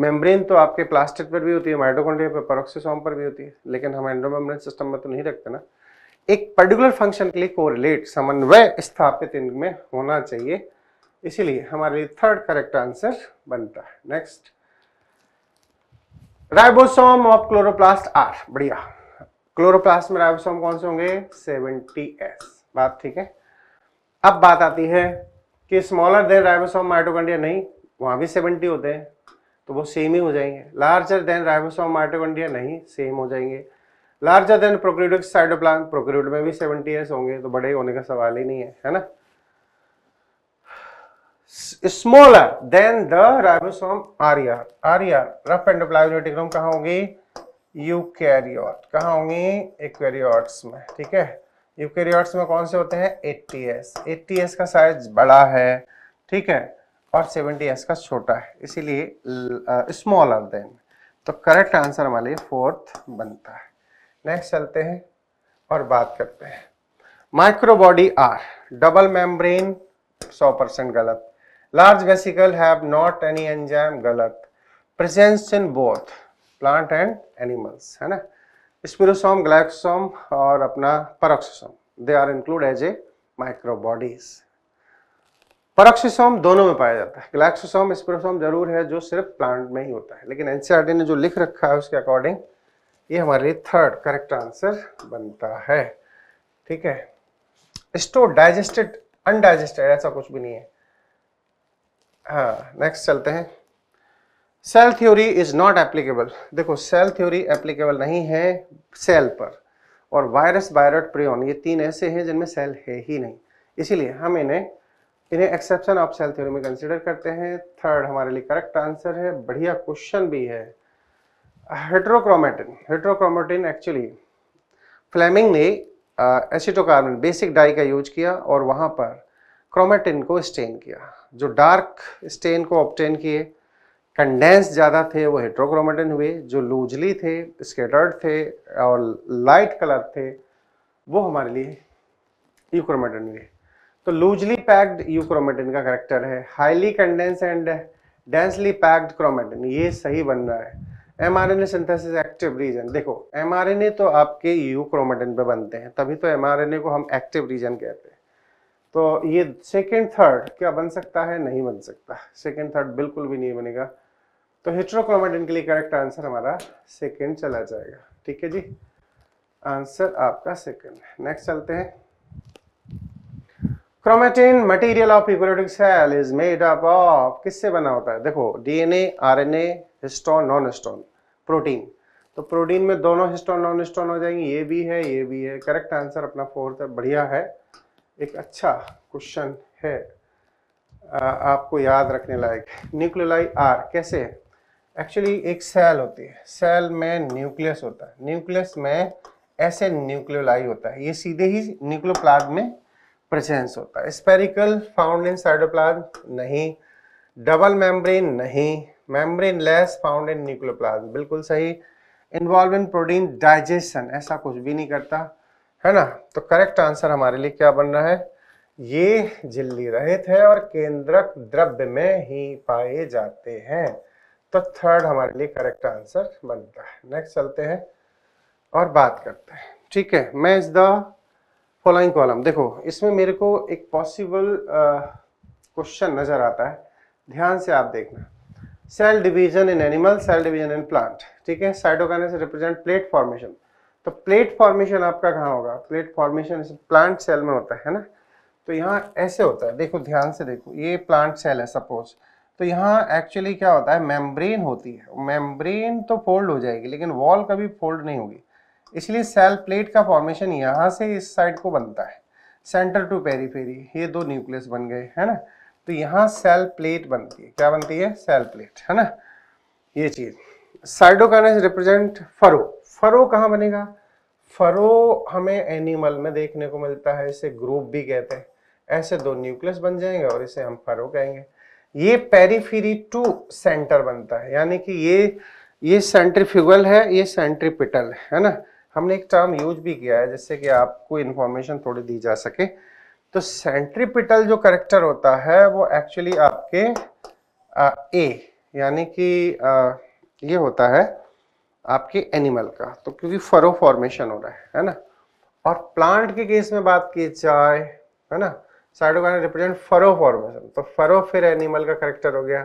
मेम्ब्रेन तो आपके प्लास्टिक पर भी होती है माइटोकॉन्ड्रिया पर परोक्सीसोम पर भी होती है लेकिन हम एंडोमेम्ब्रेन सिस्टम में तो नहीं रखते ना एक पर्टिकुलर फंक्शन के लिए कोरिलेट समन्वय स्थापित इनमें होना चाहिए इसीलिए हमारे लिए थर्ड करेक्ट आंसर बनता है next ribosome of chloroplast are बढ़िया क्लोरोप्लास्ट में राइबोसोम कौन से होंगे सेवेंटी एस बात ठीक है अब बात आती है कि स्मॉलर देन राइबोसोम माइटोकॉन्ड्रिया नहीं वहां भी सेवेंटी होते हैं तो वो सेम ही हो जाएंगे लार्जर देन राइबोसोम माइटोकॉन्ड्रिया नहीं सेम हो जाएंगे larger than prokaryotic cytoplasm prokaryote में भी सेवेंटी एस होंगे तो बड़े होने का सवाल ही नहीं है है ना smaller than the ribosome are R rough endoplasmic रूम कहां होगी यूकैरियोट कहाँ होंगे एक्वेरियोट्स में ठीक है यूकैरियोट्स में कौन से होते हैं एटीएस एटीएस का साइज बड़ा है ठीक है और एस का छोटा है इसीलिए स्मॉलर देन तो करेक्ट आंसर हमारे फोर्थ बनता है नेक्स्ट चलते हैं और बात करते हैं microbody are double membrane 100 percent गलत large vesicle have not any enzyme गलत presence in both plant and animals है ना स्पिरोसोम ग्लैक्सोम और अपना peroxisome they are include as a microbodies peroxisome दोनों में पाया जाता है ग्लैक्सोसोम स्पिरोसोम जरूर है जो सिर्फ प्लांट में ही होता है लेकिन एनसीआरटी e ने जो लिख रखा है उसके अकॉर्डिंग ये हमारे लिए थर्ड करेक्ट आंसर बनता है ठीक है स्टो डाइजेस्टेड अनडाइजेस्टेड ऐसा कुछ भी नहीं है हाँ नेक्स्ट चलते हैं cell theory is not applicable देखो सेल थ्योरी एप्लीकेबल नहीं है सेल पर और वायरस बायरट प्रियोन ये तीन ऐसे हैं जिनमें सेल है ही नहीं इसीलिए हम इन्हें इन्हें एक्सेप्शन ऑफ सेल थ्योरी में कंसिडर करते हैं थर्ड हमारे लिए करेक्ट आंसर है बढ़िया क्वेश्चन भी है हेड्रोक्रोमेटिन हेड्रोक्रोमेटिन एक्चुअली फ्लेमिंग ने एसिटोकार्बन बेसिक डाई का यूज किया और वहाँ पर क्रोमेटिन को स्टेन किया जो डार्क स्टेन को ऑप्टेन किए कंडेंस ज़्यादा थे वो हेट्रोक्रोमेटिन हुए जो लूजली थे स्केटर्ड थे और लाइट कलर थे वो हमारे लिए यूक्रोमेटिन हुए तो लूजली पैक्ड यूक्रोमेटिन का करेक्टर है highly condense and densely packed chromatin ये सही बन रहा है M R N A synthesis active region देखो एम आर एन ए तो आपके यूक्रोमेटिन पे बनते हैं तभी तो एम आर एन ए को हम एक्टिव रीजन कहते हैं तो ये सेकेंड थर्ड क्या बन सकता है नहीं बन सकता सेकेंड थर्ड बिल्कुल भी नहीं बनेगा तो हेट्रोक्रोमेटिन के लिए करेक्ट आंसर हमारा सेकेंड चला जाएगा ठीक है जी आंसर आपका सेकेंड नेक्स्ट चलते हैं chromatin material of eukaryotic cell is made up of किससे बना होता है देखो DNA RNA histone non histone protein तो प्रोटीन में दोनों हिस्टोन नॉन हिस्टोन हो जाएंगे ये भी है ये भी है करेक्ट आंसर अपना फोर्थ है बढ़िया है एक अच्छा क्वेश्चन है आपको याद रखने लायक न्यूक्लियोलाई आर कैसे है एक्चुअली एक सेल होती है सेल में न्यूक्लियस होता है न्यूक्लियस में ऐसे न्यूक्लियोलाई होता है ये सीधे ही न्यूक्लोप्लाज में प्रेजेंस होता है स्पेरिकल फाउंड इन साइडोप्लाज नहीं डबल मेम्ब्रेन नहीं membrane less found in nucleoplasm बिल्कुल सही इन्वॉल्व इन प्रोटीन डाइजेशन ऐसा कुछ भी नहीं करता है ना तो करेक्ट आंसर हमारे लिए क्या बन रहा है ये झिल्ली रहित है और केंद्रक द्रव्य में ही पाए जाते हैं तो थर्ड हमारे लिए करेक्ट आंसर बनता है नेक्स्ट चलते हैं और बात करते हैं ठीक है मैं इस द फॉलोइंग कॉलम देखो इसमें मेरे को एक पॉसिबल क्वेश्चन नज़र आता है ध्यान से आप देखना cell division in animal cell division in plant ठीक है साइटोकाइनेसिस रिप्रेजेंट प्लेट फॉर्मेशन तो प्लेट फॉर्मेशन आपका कहाँ होगा प्लेट फॉर्मेशन प्लांट सेल में होता है ना तो यहाँ ऐसे होता है देखो ध्यान से देखो ये प्लांट सेल है सपोज तो यहाँ एक्चुअली क्या होता है मेम्ब्रेन होती है मेम्ब्रेन तो फोल्ड हो जाएगी लेकिन वॉल कभी फोल्ड नहीं होगी इसलिए सेल प्लेट का फॉर्मेशन यहाँ से इस साइड को बनता है सेंटर टू पेरीफेरी ये दो न्यूक्लियस बन गए है ना तो यहाँ सेल प्लेट बनती है क्या बनती है सेल प्लेट है ना ये चीज़ साइडोकाइनस रिप्रेजेंट फरो फरो कहाँ बनेगा फरो हमें एनिमल में देखने को मिलता है इसे ग्रुप भी कहते हैं ऐसे दो न्यूक्लियस बन जाएंगे और इसे हम फरो कहेंगे ये पेरीफिरी टू सेंटर बनता है यानी कि ये ये सेंट्रीफ्यूगल है ये सेंट्रीपिटल है, है ना हमने एक टर्म यूज भी किया है जिससे कि आपको इन्फॉर्मेशन थोड़ी दी जा सके तो सेंट्रीपिटल जो करेक्टर होता है वो एक्चुअली आपके आ, ए यानी कि आ, ये होता है आपके एनिमल का तो क्योंकि फरो फॉर्मेशन हो रहा है है ना और प्लांट के केस में बात की जाए है ना साइडोकाइन रिप्रेजेंट फरो फॉर्मेशन तो फरो फिर एनिमल का करेक्टर हो गया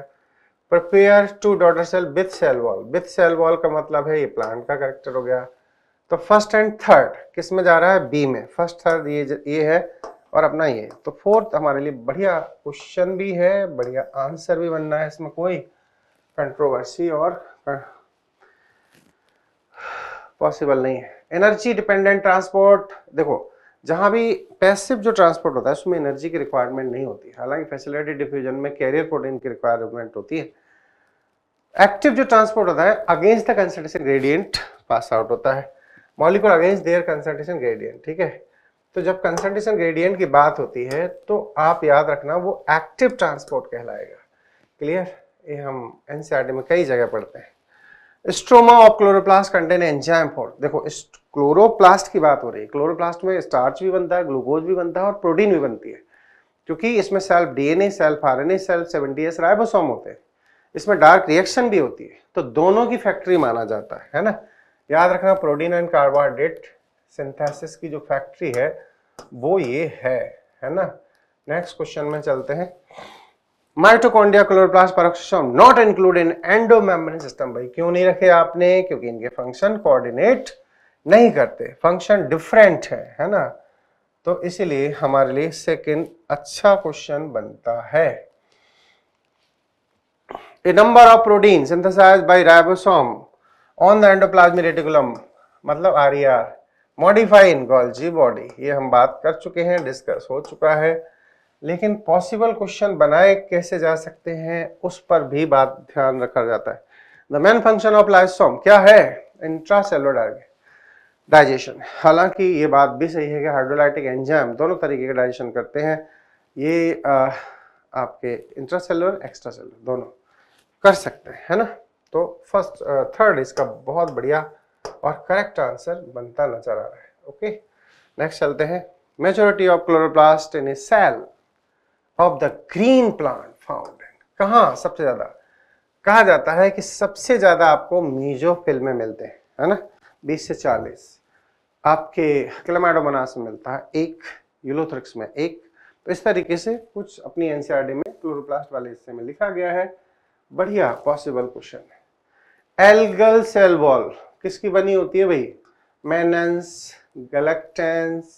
prepare two daughter cell with cell wall with cell wall का मतलब है ये प्लांट का करेक्टर हो गया तो फर्स्ट एंड थर्ड किस में जा रहा है बी में फर्स्ट थर्ड ये ये है और अपना ये तो फोर्थ हमारे लिए बढ़िया क्वेश्चन भी है बढ़िया आंसर भी बनना है इसमें कोई कंट्रोवर्सी और पॉसिबल नहीं है एनर्जी डिपेंडेंट ट्रांसपोर्ट देखो जहाँ भी पैसिव जो ट्रांसपोर्ट होता है उसमें एनर्जी की रिक्वायरमेंट नहीं होती हालांकि फैसिलिटी डिफ्यूजन में कैरियर प्रोटीन की रिक्वायरमेंट होती है एक्टिव जो ट्रांसपोर्ट होता है against the concentration gradient pass out होता है molecule against their concentration gradient ठीक है तो जब कंसनट्रेशन ग्रेडियंट की बात होती है तो आप याद रखना वो एक्टिव ट्रांसपोर्ट कहलाएगा क्लियर ये हम एन e में कई जगह पढ़ते हैं stroma of chloroplast contain enzyme for देखो क्लोरोप्लास्ट की बात हो रही है क्लोरोप्लास्ट में स्टार्च भी बनता है ग्लूकोज भी बनता है और प्रोटीन भी बनती है क्योंकि इसमें self DNA self RNA self seventy S ribosome होते हैं इसमें डार्क रिएक्शन भी होती है तो दोनों की फैक्ट्री माना जाता है है ना याद रखना प्रोटीन एंड कार्बोहाइड्रेट सिंथेसिस की जो फैक्ट्री है वो ये है है ना नेक्स्ट क्वेश्चन में चलते हैं mitochondria chloroplast peroxisome not include in endomembrane system भाई क्यों नहीं रखे आपने क्योंकि इनके फंक्शन कोऑर्डिनेट नहीं करते फंक्शन डिफरेंट है है ना तो इसीलिए हमारे लिए सेकंड अच्छा क्वेश्चन बनता है a number of protein synthesize by ribosome on the endoplasmic reticulum मतलब आरिया मॉडिफाई इन गोल्जी बॉडी ये हम बात कर चुके हैं डिस्कस हो चुका है लेकिन पॉसिबल क्वेश्चन बनाए कैसे जा सकते हैं उस पर भी बात ध्यान रखा जाता है the main function of lysosome क्या है इंट्रासेलुलर डाइजेशन हालांकि ये बात भी सही है कि हाइड्रोलाइटिक एंजाइम दोनों तरीके के डाइजेशन करते हैं ये आ, आपके एक्स्ट्रा एक्स्ट्रासेलुलर दोनों कर सकते हैं है ना तो फर्स्ट थर्ड इसका बहुत बढ़िया और करेक्ट आंसर बनता नजर आ रहा है ओके नेक्स्ट चलते हैं majority of chloroplast in a cell of the green plant found कहाँ सबसे ज़्यादा कहा जाता है कि सबसे ज़्यादा आपको मीजोफिल में मिलते हैं है ना 20 से 40 आपके क्लेमाडोमनास में मिलता है एक यूलोथ्रिक्स में एक तो इस तरीके से कुछ अपनी एनसीआरडी में क्लोरोप्लास्ट वाले हिस्से में लिखा गया है बढ़िया पॉसिबल क्वेश्चन है एल्गल सेल वॉल किसकी बनी होती है भाई mannans galactans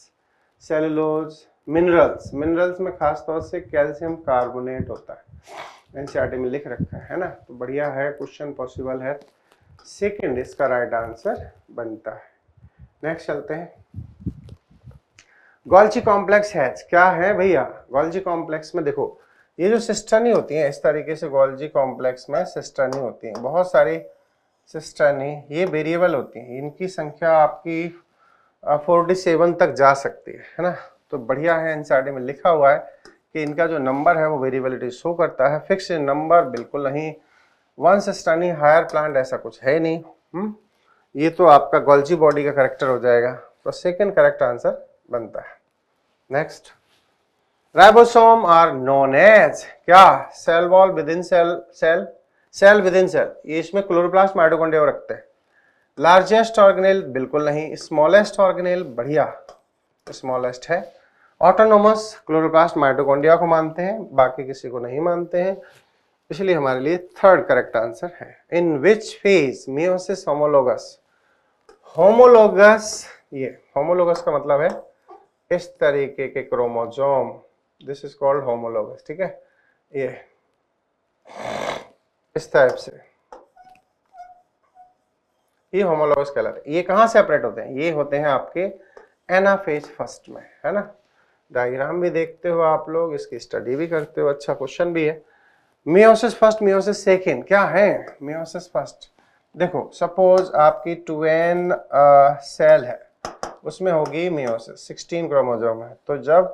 cellulose minerals minerals में खास तौर से कैल्शियम कार्बोनेट होता है एनसीईआरटी में लिख रखा है ना तो बढ़िया है क्वेश्चन पॉसिबल है सेकंड इसका राइट आंसर बनता है नेक्स्ट चलते हैं गोल्ची कॉम्प्लेक्स है क्या है भैया गोल्जी कॉम्प्लेक्स में देखो ये जो सिस्टनी होती है इस तरीके से गोल्जी कॉम्प्लेक्स में सिस्टनी होती है बहुत सारी सिस्टनी ये वेरिएबल होती हैं इनकी संख्या आपकी फोर्टी सेवन तक जा सकती है है ना तो बढ़िया है एनसीईआरटी में लिखा हुआ है कि इनका जो नंबर है वो वेरिएबिलिटी शो करता है फिक्स नंबर बिल्कुल नहीं वन स्टनी हायर प्लांट ऐसा कुछ है नहीं हुँ? हम्म, ये तो आपका गोल्जी बॉडी का करेक्टर हो जाएगा तो सेकेंड करेक्ट आंसर बनता है next ribosome are known as क्या cell wall within cell cell cell within cell ये इसमें क्लोरोप्लास्ट माइटोकॉन्ड्रिया रखते हैं लार्जेस्ट ऑर्गेनेल बिल्कुल नहीं स्मॉलेस्ट ऑर्गेनेल बढ़िया स्मॉलेस्ट है ऑटोनोमस क्लोरोप्लास्ट माइटोकॉन्ड्रिया को मानते हैं बाकी किसी को नहीं मानते हैं इसलिए हमारे लिए थर्ड करेक्ट आंसर है in which phase meiosis homologous homologous ये होमोलोगस का मतलब है इस तरीके के chromosome this is called homologous ठीक है ये इस टाइप से ये होमोलोगस कहलाते हैं ये कहाँ सेपरेट होते हैं ये होते हैं आपके एनाफेज फर्स्ट में है ना डायग्राम भी देखते हो आप लोग इसकी स्टडी भी करते हो अच्छा क्वेश्चन भी है मियोसिस फर्स्ट मियोसिस सेकेंड क्या है मियोसिस फर्स्ट देखो सपोज आपकी टू एन सेल है उसमें होगी मियोसिस 16 क्रोमोजोम है तो जब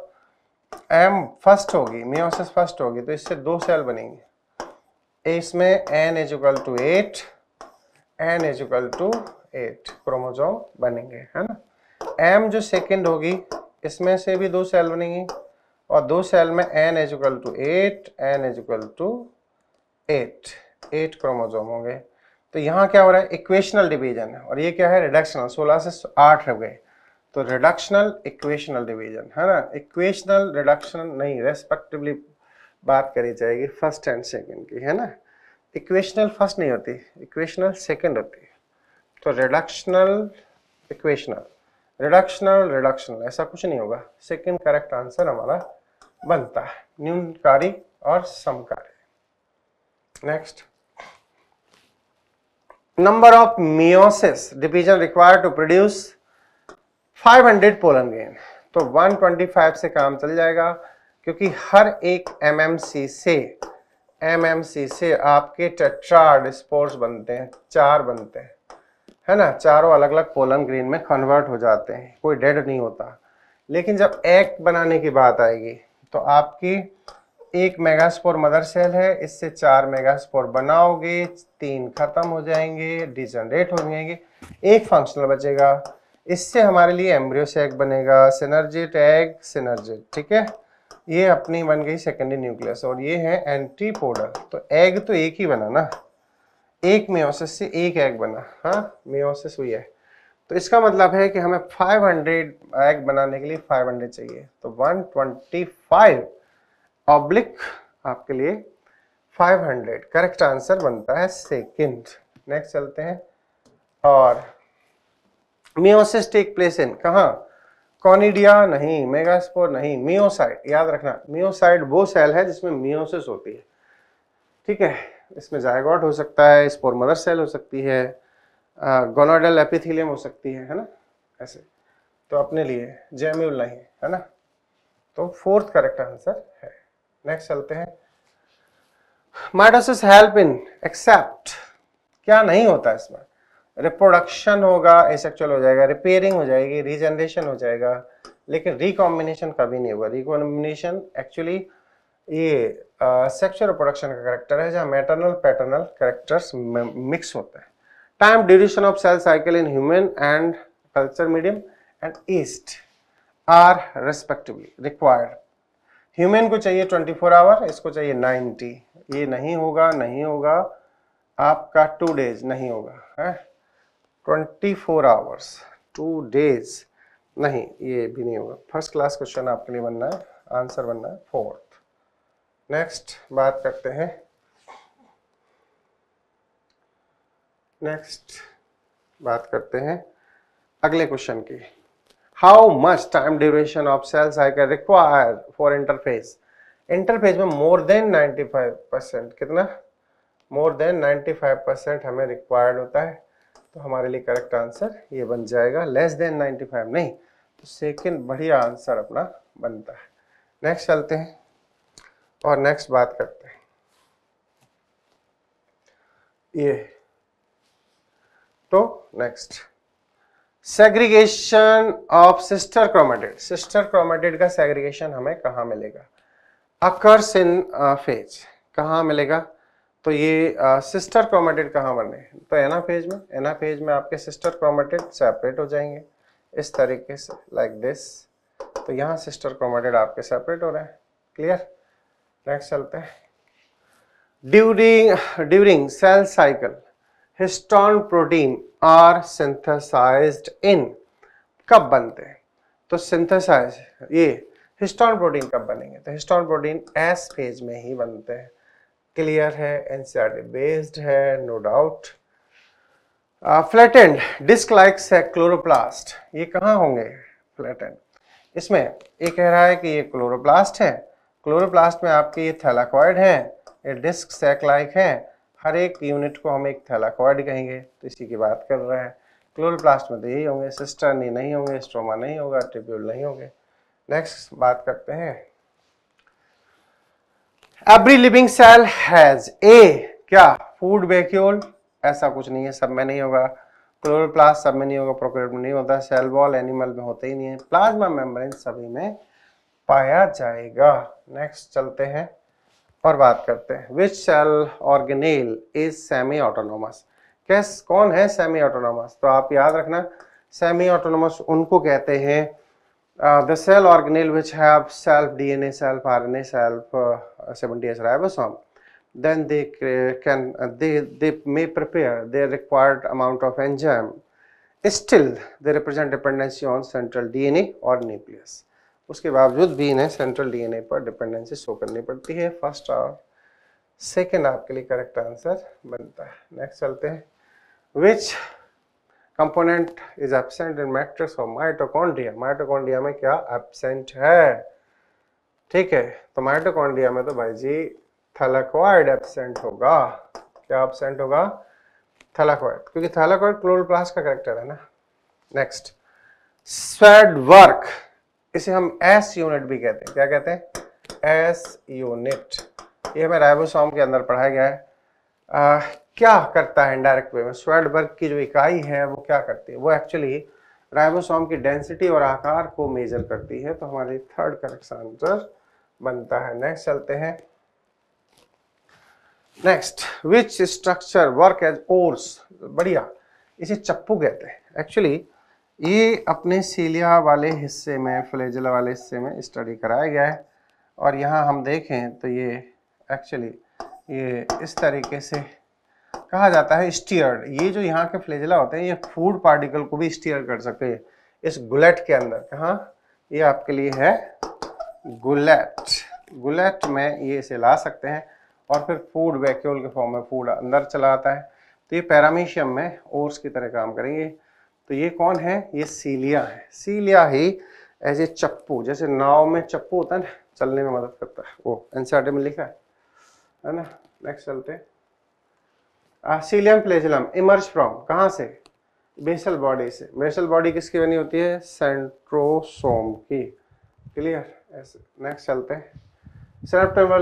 एम फर्स्ट होगी मियोसिस फर्स्ट होगी तो इससे दो सेल बनेंगे इसमें n equal to eight n equal to eight chromosome बनेंगे है ना एम जो सेकेंड होगी इसमें से भी दो सेल बनेंगी और दो सेल में n equal to eight n equal to eight eight chromosome होंगे तो यहाँ क्या हो रहा है इक्वेशनल डिवीजन है और ये क्या है रिडक्शनल सोलह से आठ रह गए तो रिडक्शनल इक्वेशनल डिवीजन है ना इक्वेशनल रिडक्शनल नहीं रेस्पेक्टिवली बात करी जाएगी फर्स्ट एंड सेकेंड की है ना इक्वेशनल फर्स्ट नहीं होती इक्वेशनल सेकेंड होती है तो रिडक्शनल इक्वेशनल रिडक्शनल रिडक्शनल ऐसा कुछ नहीं होगा सेकेंड करेक्ट आंसर हमारा बनता है न्यूनकारी और समकारी next number of meiosis division required to produce 500 pollen grain तो 125 से काम चल जाएगा क्योंकि हर एक एमएमसी से एमएमसी से आपके टेट्राड स्पोर्ट्स बनते हैं चार बनते हैं है ना चारों अलग अलग पोलन ग्रीन में कन्वर्ट हो जाते हैं कोई डेड नहीं होता लेकिन जब एग बनाने की बात आएगी तो आपकी एक मेगास्पोर मदर सेल है इससे चार मेगास्पोर बनाओगे तीन खत्म हो जाएंगे डिजनरेट हो जाएंगे एक फंक्शनल बचेगा इससे हमारे लिए एम्ब्रियोस एग बनेगा सिनर्जिट एग सिनर्जिट ठीक है ये अपनी बन गई सेकेंडरी न्यूक्लियस और ये है एंटीपोडर तो एग तो एक ही बना ना एक मेयोसिस से एक एग बना हाँ मेयोसिस हुई है तो इसका मतलब है कि हमें 500 हंड्रेड एग बनाने के लिए 500 चाहिए तो 125 ट्वेंटी ऑब्लिक आपके लिए 500 करेक्ट आंसर बनता है सेकंड नेक्स्ट चलते हैं और मियोसिस टेक प्लेस इन कहा कॉनिडिया नहीं मेगास्पोर नहीं मियोसाइट याद रखना मियोसाइट वो सेल है जिसमें मियोसिस होती है ठीक है इसमें जायगॉट हो सकता है स्पोर मदर सेल हो सकती है गोनाडल एपिथिलियम हो सकती है है ना ऐसे तो अपने लिए जेम्यूल नहीं है ना तो फोर्थ करेक्ट आंसर है नेक्स्ट चलते हैं माइटोसिस हेल्प इन एक्सेप्ट क्या नहीं होता इसमें रिप्रोडक्शन होगा एसेक्चुअल हो जाएगा रिपेयरिंग हो जाएगी रीजनरेशन हो जाएगा लेकिन रिकॉम्बिनेशन कभी नहीं होगा रिकॉम्बिनेशन एक्चुअली ये सेक्सुअल रिप्रोडक्शन का करेक्टर है जहाँ मैटरनल पैटर्नल करेक्टर्स मिक्स होते हैं time duration of cell cycle in human and culture medium and yeast are respectively required human को चाहिए 24 आवर इसको चाहिए 90 ये नहीं होगा नहीं होगा आपका टू डेज नहीं होगा है फोर आवर्स टू डेज नहीं ये भी नहीं होगा फर्स्ट क्लास क्वेश्चन आपके लिए बनना है आंसर बनना है फोर नेक्स्ट बात करते हैं नेक्स्ट बात करते हैं अगले क्वेश्चन की how much time duration of cell cycle require for interphase interphase में मोर देन फाइव परसेंट कितना मोर देन फाइव परसेंट हमें रिक्वायर्ड होता है तो हमारे लिए करेक्ट आंसर ये बन जाएगा लेस देन फाइव नहीं तो सेकेंड बढ़िया आंसर अपना बनता है नेक्स्ट चलते हैं और नेक्स्ट बात करते हैं ये तो next segregation of sister chromatid sister chromatid का सेग्रीगेशन हमें कहा मिलेगा अकर्स इन फेज कहा मिलेगा तो ये सिस्टर uh, क्रोमेटेड कहाँ बने तो एना फेज में एना फेज में आपके सिस्टर क्रोमेटेड सेपरेट हो जाएंगे इस तरीके से लाइक like दिस तो यहाँ सिस्टर क्रोमेटेड आपके सेपरेट हो रहे हैं क्लियर नेक्स्ट चलते हैं during during cell cycle histone protein are synthesized in कब बनते हैं तो सिंथेसाइज ये हिस्टोन प्रोटीन कब बनेंगे तो हिस्टोन प्रोटीन एस फेज में ही बनते हैं क्लियर है एनसीआरटी बेस्ड है no doubt flattened disc like है क्लोरोप्लास्ट ये कहाँ होंगे फ्लैटेंड इसमें ये कह रहा है कि ये क्लोरोप्लास्ट है क्लोरोप्लास्ट में आपके ये थैलाकॉयड हैं ये डिस्क सैक लाइक हैं हर एक यूनिट को हम एक थैलाकॉयड कहेंगे तो इसी की बात कर रहे हैं क्लोरोप्लास्ट में तो यही होंगे सिस्टर नहीं होंगे स्ट्रोमा नहीं होगा ट्रिब्यूल नहीं होंगे नेक्स्ट बात करते हैं every living cell has a क्या फूड वैक्यूल ऐसा कुछ नहीं है सब में नहीं होगा क्लोरोप्लास्ट सब में नहीं होगा प्रोक्रेट में नहीं होता सेल वॉल एनिमल में होते ही नहीं है प्लाज्मा मेम्ब्रेन सभी में पाया जाएगा नेक्स्ट चलते हैं और बात करते हैं which cell organelle is semi autonomous कैस कौन है सेमी ऑटोनोमस तो आप याद रखना सेमी ऑटोनोमस उनको कहते हैं the cell organelle which have self DNA self RNA self ribosome then they can they they may prepare they required amount of enzyme still they represent dependency on central DNA और nucleus उसके बावजूद भी इन्हें central DNA पर dependency show करनी पड़ती है first और सेकेंड आपके लिए करेक्ट आंसर बनता है नेक्स्ट चलते हैं which component is absent in matrix of mitochondria mitochondria में क्या एबसेंट है ठीक है तो माइटोकॉन्ड्रिया में तो भाई जी थैलाकॉइड एबसेंट होगा क्या एबसेंट होगा थैलाकॉइड क्योंकि थैलाकॉइड क्लोरोप्लास्ट का करेक्टर है ना नेक्स्ट स्वेड वर्क इसे हम एस यूनिट भी कहते हैं क्या कहते हैं एस यूनिट ये हमें राइबोसोम के अंदर पढ़ाया गया है आ, क्या करता है इनडायरेक्ट वे में स्वेडबर्ग की जो इकाई है वो क्या करती है वो एक्चुअली राइबोसोम की डेंसिटी और आकार को मेजर करती है तो हमारे थर्ड करेक्ट आंसर बनता है नेक्स्ट चलते हैं next which structure work as oars बढ़िया इसे चप्पू कहते हैं एक्चुअली ये अपने सीलिया वाले हिस्से में फ्लेजला वाले हिस्से में स्टडी कराया गया है और यहाँ हम देखें तो ये एक्चुअली ये इस तरीके से कहा जाता है स्टीयर ये जो यहाँ के फ्लेजला होते हैं ये फूड पार्टिकल को भी स्टीयर कर सकते हैं इस गुलेट के अंदर कहाँ ये आपके लिए है गुलेट गुलेट में ये इसे ला सकते हैं और फिर फूड वैक्यूल के फॉर्म में फूड अंदर चला आता है तो ये पैरामीशियम में ओर्स की तरह काम करेंगे तो ये कौन है ये सीलिया है सीलिया ही एज ए चप्पू जैसे नाव में चप्पू होता है ना चलने में मदद करता है वो एनसीआर e में लिखा है है ना नेक्स्ट चलते सीलियम प्लेजलम इमर्ज फ्रॉम कहाँ से बेसल बॉडी से बेसल बॉडी किसकी बनी होती है सेंट्रोसोम की क्लियर ऐसे नेक्स्ट चलते हैं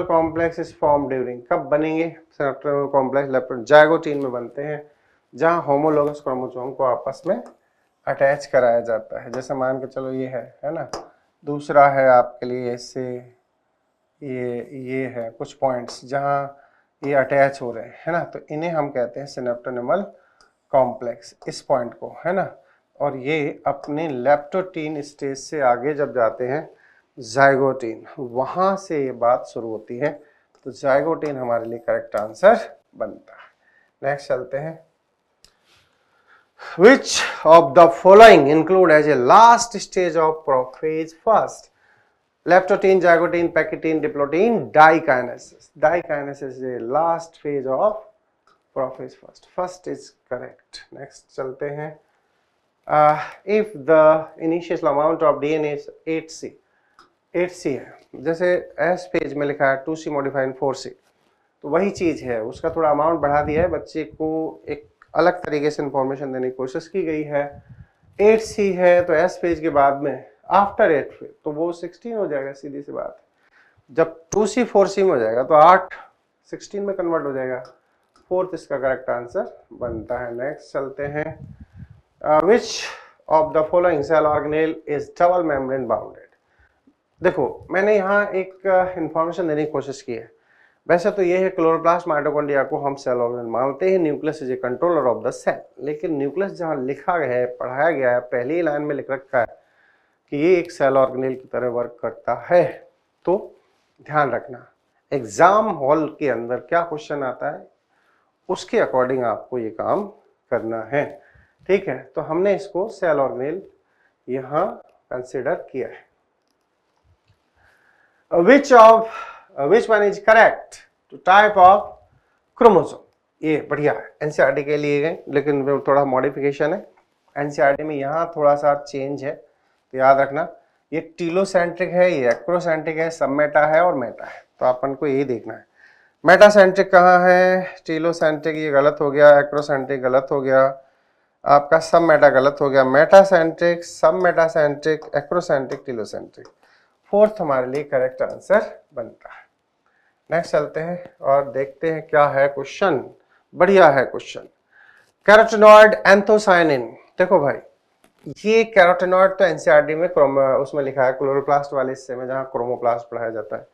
कॉम्प्लेक्स इज फॉर्म ड्यूरिंग कब बनेंगे सेरेप्टेबल कॉम्प्लेक्स लेप्टोन में बनते हैं जहाँ होमोलोगस क्रोमोसोम को आपस में अटैच कराया जाता है जैसे मान के चलो ये है है ना दूसरा है आपके लिए ऐसे ये ये है कुछ पॉइंट्स जहाँ ये अटैच हो रहे हैं है ना तो इन्हें हम कहते हैं सिनेप्टोनिमल कॉम्प्लेक्स इस पॉइंट को है ना और ये अपने लेप्टोटीन स्टेज से आगे जब जाते हैं जाइगोटीन वहाँ से ये बात शुरू होती है तो जाइगोटीन हमारे लिए करेक्ट आंसर बनता है नेक्स्ट चलते हैं which of the following include as a last stage of prophase first leptotene zygotine pachytene diplotene dikinases dikinases is a last phase of prophase first first is correct next chalte hain uh, if the initial amount of dna is 8c 8c है जैसे S page में लिखा है 2c modified 4c तो वही चीज़ है उसका थोड़ा अमाउंट बढ़ा दिया है बच्चे को एक अलग तरीके से इंफॉर्मेशन देने की कोशिश की गई है एट सी है तो एस फेज के बाद में आफ्टर एट फेज तो वो सिक्सटीन हो जाएगा सीधी सी बात जब टू सी फोर सी में हो जाएगा तो आठ सिक्सटीन में कन्वर्ट हो जाएगा फोर्थ इसका करेक्ट आंसर बनता है नेक्स्ट चलते हैं which of the following cell organelle is double membrane bounded देखो मैंने यहाँ एक इंफॉर्मेशन uh, देने की कोशिश की है वैसे तो ये है क्लोरोप्लास्ट माइटोकॉन्ड्रिया को हम सेल ऑर्गन मानते हैं nucleus is a controller of the cell लेकिन न्यूक्लियस जहाँ लिखा गया है पढ़ाया गया है पहली लाइन में लिख रखा है कि ये एक सेल ऑर्गेनेल की तरह वर्क करता है तो ध्यान रखना एग्ज़ाम हॉल के अंदर क्या क्वेश्चन आता है उसके अकॉर्डिंग आपको ये काम करना है ठीक है तो हमने इसको सेल ऑर्गेनेल यहाँ कंसिडर किया है which of uh, which one is correct to type of chromosome ये बढ़िया है एनसीईआरटी के लिए गए लेकिन थोड़ा मॉडिफिकेशन है एनसीईआरटी में यहाँ थोड़ा सा चेंज है तो याद रखना ये टीलोसेंट्रिक है ये एक्रोसेंट्रिक है सब मेटा है और मेटा है तो अपन को यही देखना है मेटासेंट्रिक कहाँ है टीलोसेंट्रिक ये गलत हो गया एक्रोसेंट्रिक गलत हो गया आपका सब मेटा गलत हो गया मेटासेंट्रिक सब मेटासेंट्रिक एक्रोसेंट्रिक टीलोसेंट्रिक फोर्थ हमारे लिए करेक्ट आंसर बनता है नेक्स्ट चलते हैं और देखते हैं क्या है क्वेश्चन बढ़िया है क्वेश्चन कैरोटेनॉइड एंथोसाइनिन देखो भाई ये कैरोटेनॉइड तो एनसीईआरटी e में क्रोम उसमें लिखा है क्लोरोप्लास्ट वाले हिस्से में जहाँ क्रोमोप्लास्ट पढ़ाया जाता है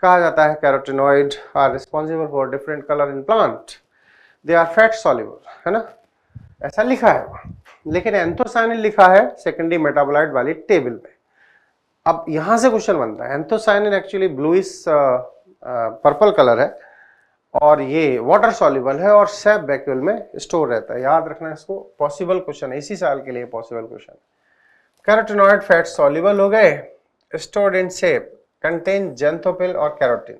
कहा जाता है carotenoid are responsible for different colour in plant they are fat soluble है ना ऐसा लिखा है लेकिन एंथोसाइनिन लिखा है सेकेंडरी मेटाबोलाइट वाली टेबल में अब यहां से क्वेश्चन बनता है एंथोसाइनिन एक्चुअली इस पर्पल कलर है और ये वाटर सॉल्यूबल है और सैप बैक्यूल में स्टोर रहता है याद रखना इसको पॉसिबल क्वेश्चन है इसी साल के लिए possible question carotenoid fat soluble हो गए स्टोर्ड इन सेप कंटेन जेंथोपिल और कैरोटीन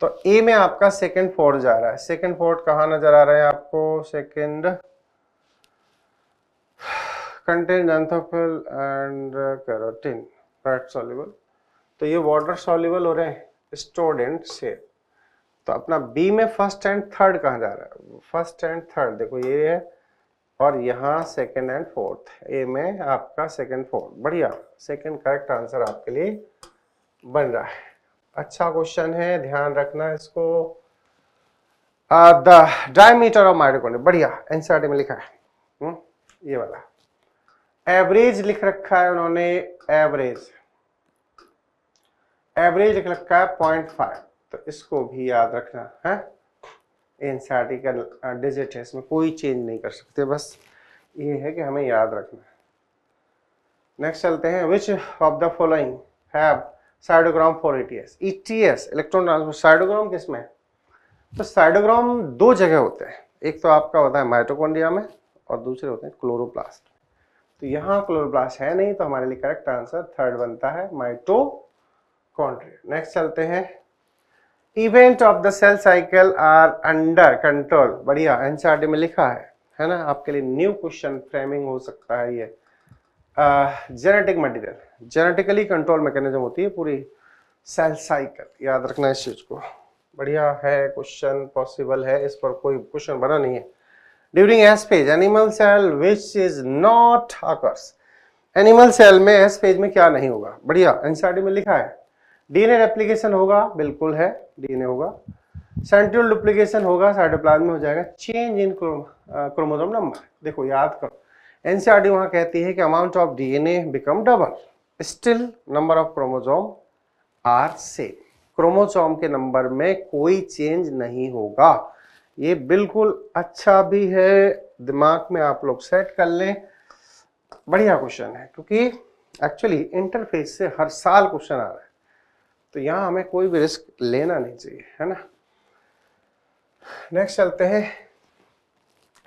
तो ए में आपका सेकंड फोर्ड जा रहा है सेकंड फोर्ड कहा नजर आ रहा है आपको second contain xanthophyll and carotene fat soluble तो ये वाटर सॉल्यूबल हो रहे हैं स्टूडेंट से तो अपना बी में फर्स्ट एंड थर्ड कहाँ जा रहा है फर्स्ट एंड थर्ड देखो ये है और यहाँ सेकंड एंड फोर्थ ए में आपका सेकंड फोर्थ बढ़िया सेकंड करेक्ट आंसर आपके लिए बन रहा है अच्छा क्वेश्चन है ध्यान रखना इसको द डायमीटर ऑफ माइटोकॉन्ड्रिया बढ़िया एनसीईआरटी में लिखा है हुँ? हम्म, ये वाला एवरेज लिख रखा है उन्होंने एवरेज एवरेज लिख रखा है पॉइंट फाइव तो इसको भी याद रखना है एनसीआरटी का डिजिट है इसमें कोई चेंज नहीं कर सकते बस ये है कि हमें याद रखना है नेक्स्ट चलते हैं which of the following have cytochrome for ETS ETS electron transfer cytochrome किसमें तो साइडोग्राम दो जगह होते हैं एक तो आपका होता है माइट्रोकोडिया में और दूसरे होते हैं क्लोरोप्लास्ट तो यहाँ क्लोरोप्लास्ट है नहीं तो हमारे लिए करेक्ट आंसर थर्ड बनता है माइटोकॉन्ड्रिया नेक्स्ट चलते हैं event of the cell cycle are under control बढ़िया एनसीआर में लिखा है है ना आपके लिए न्यू क्वेश्चन फ्रेमिंग हो सकता है ये genetic material genetically control mechanism होती है पूरी सेल साइकिल याद रखना इस चीज़ को बढ़िया है क्वेश्चन पॉसिबल है इस पर कोई क्वेश्चन बना नहीं है during S phase animal cell which is not occurs animal cell में एस फेज में क्या नहीं होगा बढ़िया एनसीईआरटी में लिखा है डीएनए रेप्लीकेशन होगा बिल्कुल है डीएनए होगा सेंट्रल डुप्लीकेशन होगा साइटोप्लाज्म में हो जाएगा चेंज इन क्रोमोजोम नंबर देखो याद करो एनसीईआरटी वहां कहती है कि amount of DNA become double still number of chromosome are same chromosome के नंबर में कोई चेंज नहीं होगा ये बिल्कुल अच्छा भी है दिमाग में आप लोग सेट कर लें बढ़िया क्वेश्चन है क्योंकि एक्चुअली इंटरफेस से हर साल क्वेश्चन आ रहा है तो यहाँ हमें कोई भी रिस्क लेना नहीं चाहिए है ना नेक्स्ट चलते हैं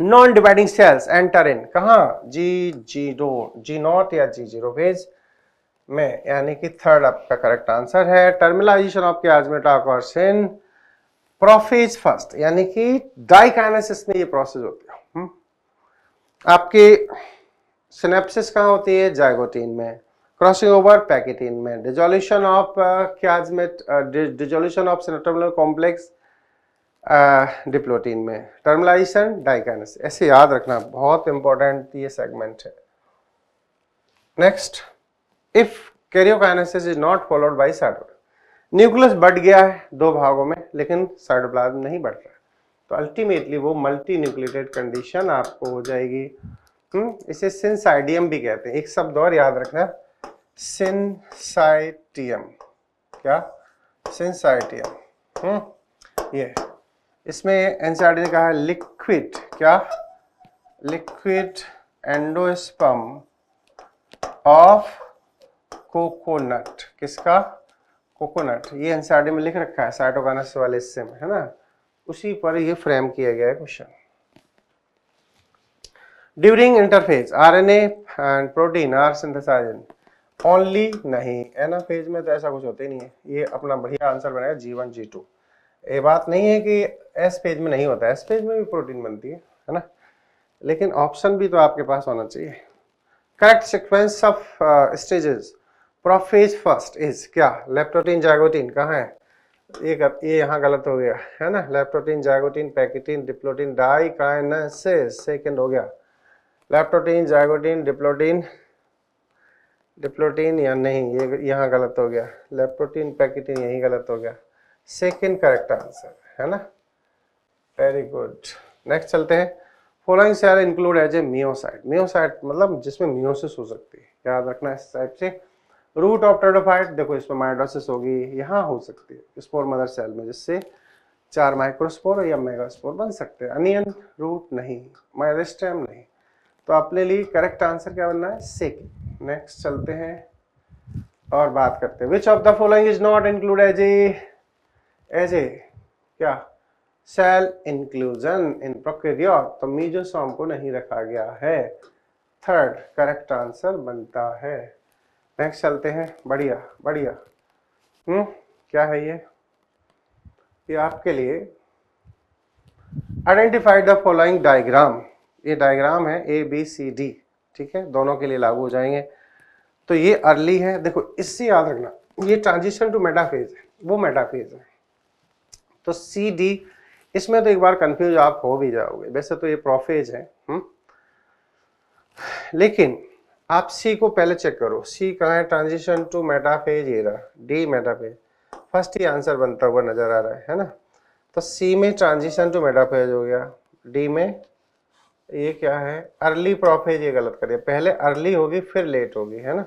non dividing cells enter in कहा G ji dough ji not या जी जीरो फेज में यानी कि थर्ड आपका करेक्ट आंसर है टर्मिलाइजेशन ऑफ के आजमेटाकॉर्सिन प्रोफेज फर्स्ट यानी कि डाइकाइनेसिस में ये प्रोसेस होती है हम्म। आपके सिनेप्सिस कहाँ होती है जाइगोटीन में क्रॉसिंग ओवर पैकेटीन में dissolution of chiasmata dissolution of synaptonemal complex diplotene में टर्मलाइजेशन डाइकाइनेसिस ऐसे याद रखना बहुत इंपॉर्टेंट ये सेगमेंट है next if karyokinesis is not followed by सैटोड न्यूक्लियस बढ़ गया है दो भागों में लेकिन साइटोप्लाज्म नहीं बढ़ रहा तो अल्टीमेटली वो मल्टी न्यूक्लिएटेड कंडीशन आपको हो जाएगी हम्म इसे सिंसाइडियम भी कहते हैं एक शब्द और याद रखना सिंसाइटियम क्या सिंसाइटियम हम्म, ये इसमें एनसाइडियम कहा है लिक्विड क्या लिक्विड एंडोस्पम ऑफ कोकोनट किसका कोकोनट ये एनसीआर में लिख रखा है साइटोगानस वाले हिस्से में है ना उसी पर ये फ्रेम किया गया है question during interphase R N and protein are synthesize only नहीं फेज में तो ऐसा कुछ होता ही नहीं है ये अपना बढ़िया आंसर बनाएगा जी वन जी टू ये बात नहीं है कि एस फेज में नहीं होता एस फेज में भी प्रोटीन बनती है है ना लेकिन ऑप्शन भी तो आपके पास होना चाहिए correct sequence of stages prophase first is क्या लेप्टोटीन जैगोटीन कहाँ है ये कर, ये यहाँ गलत हो गया है ना leptotene zygotene pachytene diplotene diakinesis second हो गया लेप्टोटीन जैगोटीन डिप्लोटीन डिप्लोटीन या नहीं ये यहाँ गलत हो गया लेप्टोटीन पैकेटीन यही गलत हो गया सेकेंड करेक्ट आंसर है ना वेरी गुड नेक्स्ट चलते हैं following cell include as a meiocyte meiocyte मतलब जिसमें मियोसिस हो सकती है याद रखना इस टाइप से रूट ऑफ टेरोफाइट देखो इसमें माइड्रोसिस होगी यहाँ हो सकती है स्पोर मदर सेल में जिससे चार माइक्रोस्पोर या मेगास्पोर बन सकते हैं अनियन रूट नहीं माइरिस्टेम नहीं तो अपने लिए करेक्ट आंसर क्या बनना है सिक नेक्स्ट चलते हैं और बात करते हैं which of the following is not include as a as a क्या सेल इंक्लूजन इन प्रोक्रिया तो सॉम को नहीं रखा गया है थर्ड करेक्ट आंसर बनता है नेक्स्ट चलते हैं बढ़िया बढ़िया हम्म क्या है ये ये आपके लिए आइडेंटिफाइड द फॉलोइंग डायग्राम ये डायग्राम है ए बी सी डी ठीक है दोनों के लिए लागू हो जाएंगे तो ये अर्ली है देखो इससे याद रखना ये ट्रांजिशन टू मेटाफेज है वो मेटाफेज है तो सी डी इसमें तो एक बार कंफ्यूज आप हो भी जाओगे वैसे तो ये प्रोफेज है हुँ? हम्म। लेकिन आप सी को पहले चेक करो सी कहाँ है ट्रांजिशन टू मेटाफेज एरा डी मेटाफेज फर्स्ट ही आंसर बनता हुआ नजर आ रहा है है ना तो सी में ट्रांजिशन टू मेटाफेज हो गया डी में ये क्या है अर्ली प्रोफेज ये गलत करिए पहले अर्ली होगी फिर लेट होगी है ना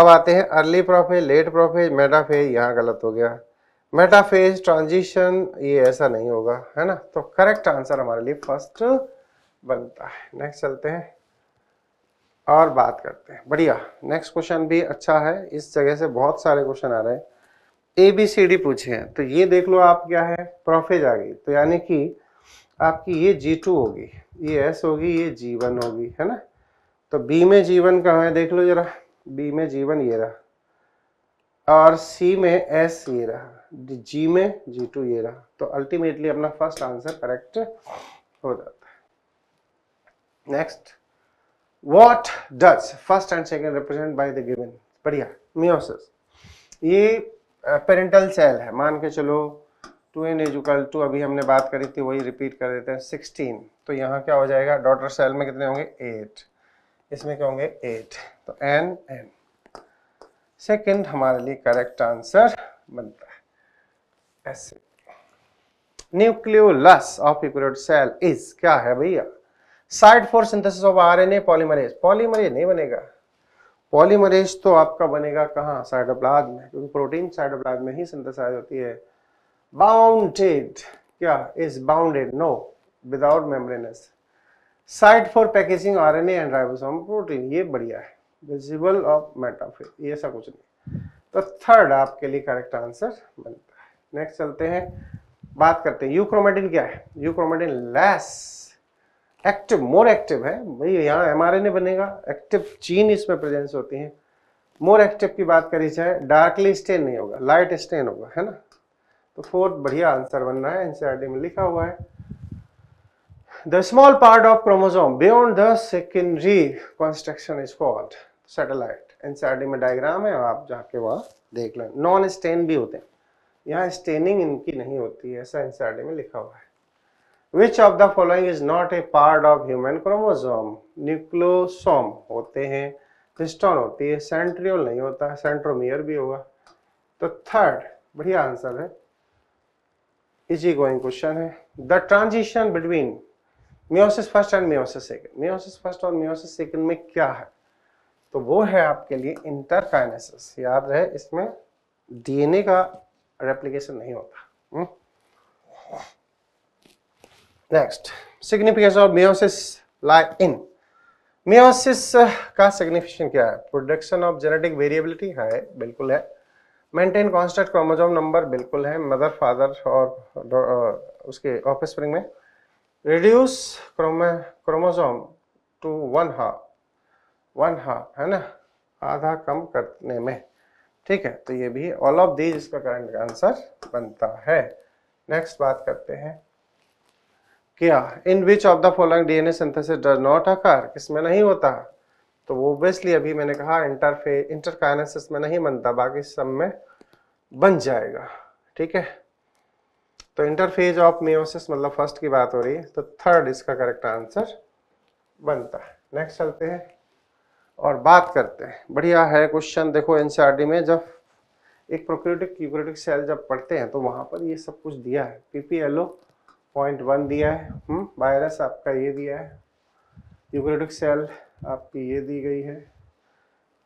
अब आते हैं early prophase late prophase metaphase यहाँ गलत हो गया मेटाफेज ट्रांजिशन ये ऐसा नहीं होगा है ना तो करेक्ट आंसर हमारे लिए फर्स्ट बनता है नेक्स्ट चलते हैं और बात करते हैं बढ़िया नेक्स्ट क्वेश्चन भी अच्छा है इस जगह से बहुत सारे क्वेश्चन आ रहे हैं ए बी सी डी पूछे हैं तो ये देख लो आप क्या है प्रोफेज आ गई तो यानी कि आपकी ये जी टू होगी ये एस होगी ये जी वन होगी है ना तो बी में जीवन कहाँ है देख लो जरा बी में जीवन ये रहा और सी में एस ये रहा जी में जी टू ये रहा तो अल्टीमेटली अपना फर्स्ट आंसर करेक्ट हो जाता है next what does first and second represent by the given बढ़िया मियोसिस ये पेरेंटल सेल है मान के चलो टू एन एजुकल टू अभी हमने बात करी थी वही रिपीट कर देते हैं सिक्सटीन तो यहाँ क्या हो जाएगा डॉटर सेल में कितने होंगे एट इसमें क्या होंगे एट तो एन एन सेकेंड हमारे लिए करेक्ट आंसर बनता है ऐसे nucleolus of eukaryote cell is क्या है भैया site for synthesis of RNA polymerase polymerase नहीं बनेगा पॉलीमरेज तो आपका बनेगा कहाँ साइडोप्लाज्म में क्योंकि प्रोटीन साइडोप्लाज्म में ही सिंथेसाइज होती है बाउंडेड क्या is bounded no without membranous site for packaging RNA and ribosome protein ये बढ़िया है विजिबल ऑफ मेटाफेज ये ऐसा कुछ नहीं तो थर्ड आपके लिए करेक्ट आंसर बनता है नेक्स्ट चलते हैं बात करते हैं यूक्रोमेटिन क्या है euchromatin less active more active है भाई यहाँ एम आर बनेगा एक्टिव चीन इसमें प्रेजेंस होती है मोर एक्टिव की बात करी जाए डार्कली स्टेन नहीं होगा लाइट स्टेन होगा है ना तो फोर्थ बढ़िया आंसर बन रहा है एनसीआरडी e में लिखा हुआ है the small part of chromosome beyond the secondary construction is called satellite NCERT में डायग्राम है आप जाके वहाँ देख लें नॉन स्टेन भी होते हैं यहाँ स्टेनिंग इनकी नहीं होती है ऐसा एनसीआरडी e में लिखा हुआ है which of the following is not a part of human chromosome nucleosome होते हैं क्रिस्टोन होती है सेंट्रियोल नहीं होता सेंट्रोमियर भी होगा तो थर्ड बढ़िया आंसर है इजी गोइंग क्वेश्चन है the transition between meiosis first and meiosis second meiosis first और मियोसिस सेकंड में क्या है तो वो है आपके लिए इंटरकाइनेसिस याद रहे इसमें डीएनए का रेप्लिकेशन नहीं होता हुँ? हम्म। Next signification of meiosis lie in meiosis का सिग्निफिकेशन क्या है प्रोडक्शन ऑफ जेनेटिक वेरिएबिलिटी है बिल्कुल है मेंटेन कांस्टेंट क्रोमोजोम नंबर बिल्कुल है मदर फादर और uh, उसके ऑफ स्प्रिंग में reduce chromosome to one half one half है ना आधा कम करने में ठीक है तो ये भी ऑल ऑफ दीज इसका करंट आंसर बनता है नेक्स्ट बात करते हैं किया in which of the following DNA synthesis does not occur इसमें नहीं होता तो वो ओबियसली अभी मैंने कहा इंटरफे इंटरकाइनेसिस में नहीं बनता बाकी सब में बन जाएगा ठीक है तो इंटरफेज ऑफ मियोसिस मतलब फर्स्ट की बात हो रही है तो थर्ड इसका करेक्ट आंसर बनता है नेक्स्ट चलते हैं और बात करते हैं बढ़िया है क्वेश्चन देखो एनसीईआरटी में जब एक प्रोक्रियोटिक सेल जब पढ़ते हैं तो वहां पर ये सब कुछ दिया है पीपीएलओ पॉइंट वन दिया है वायरस हम्म, आपका ये दिया है यूक्रेटिक सेल आपकी ये दी गई है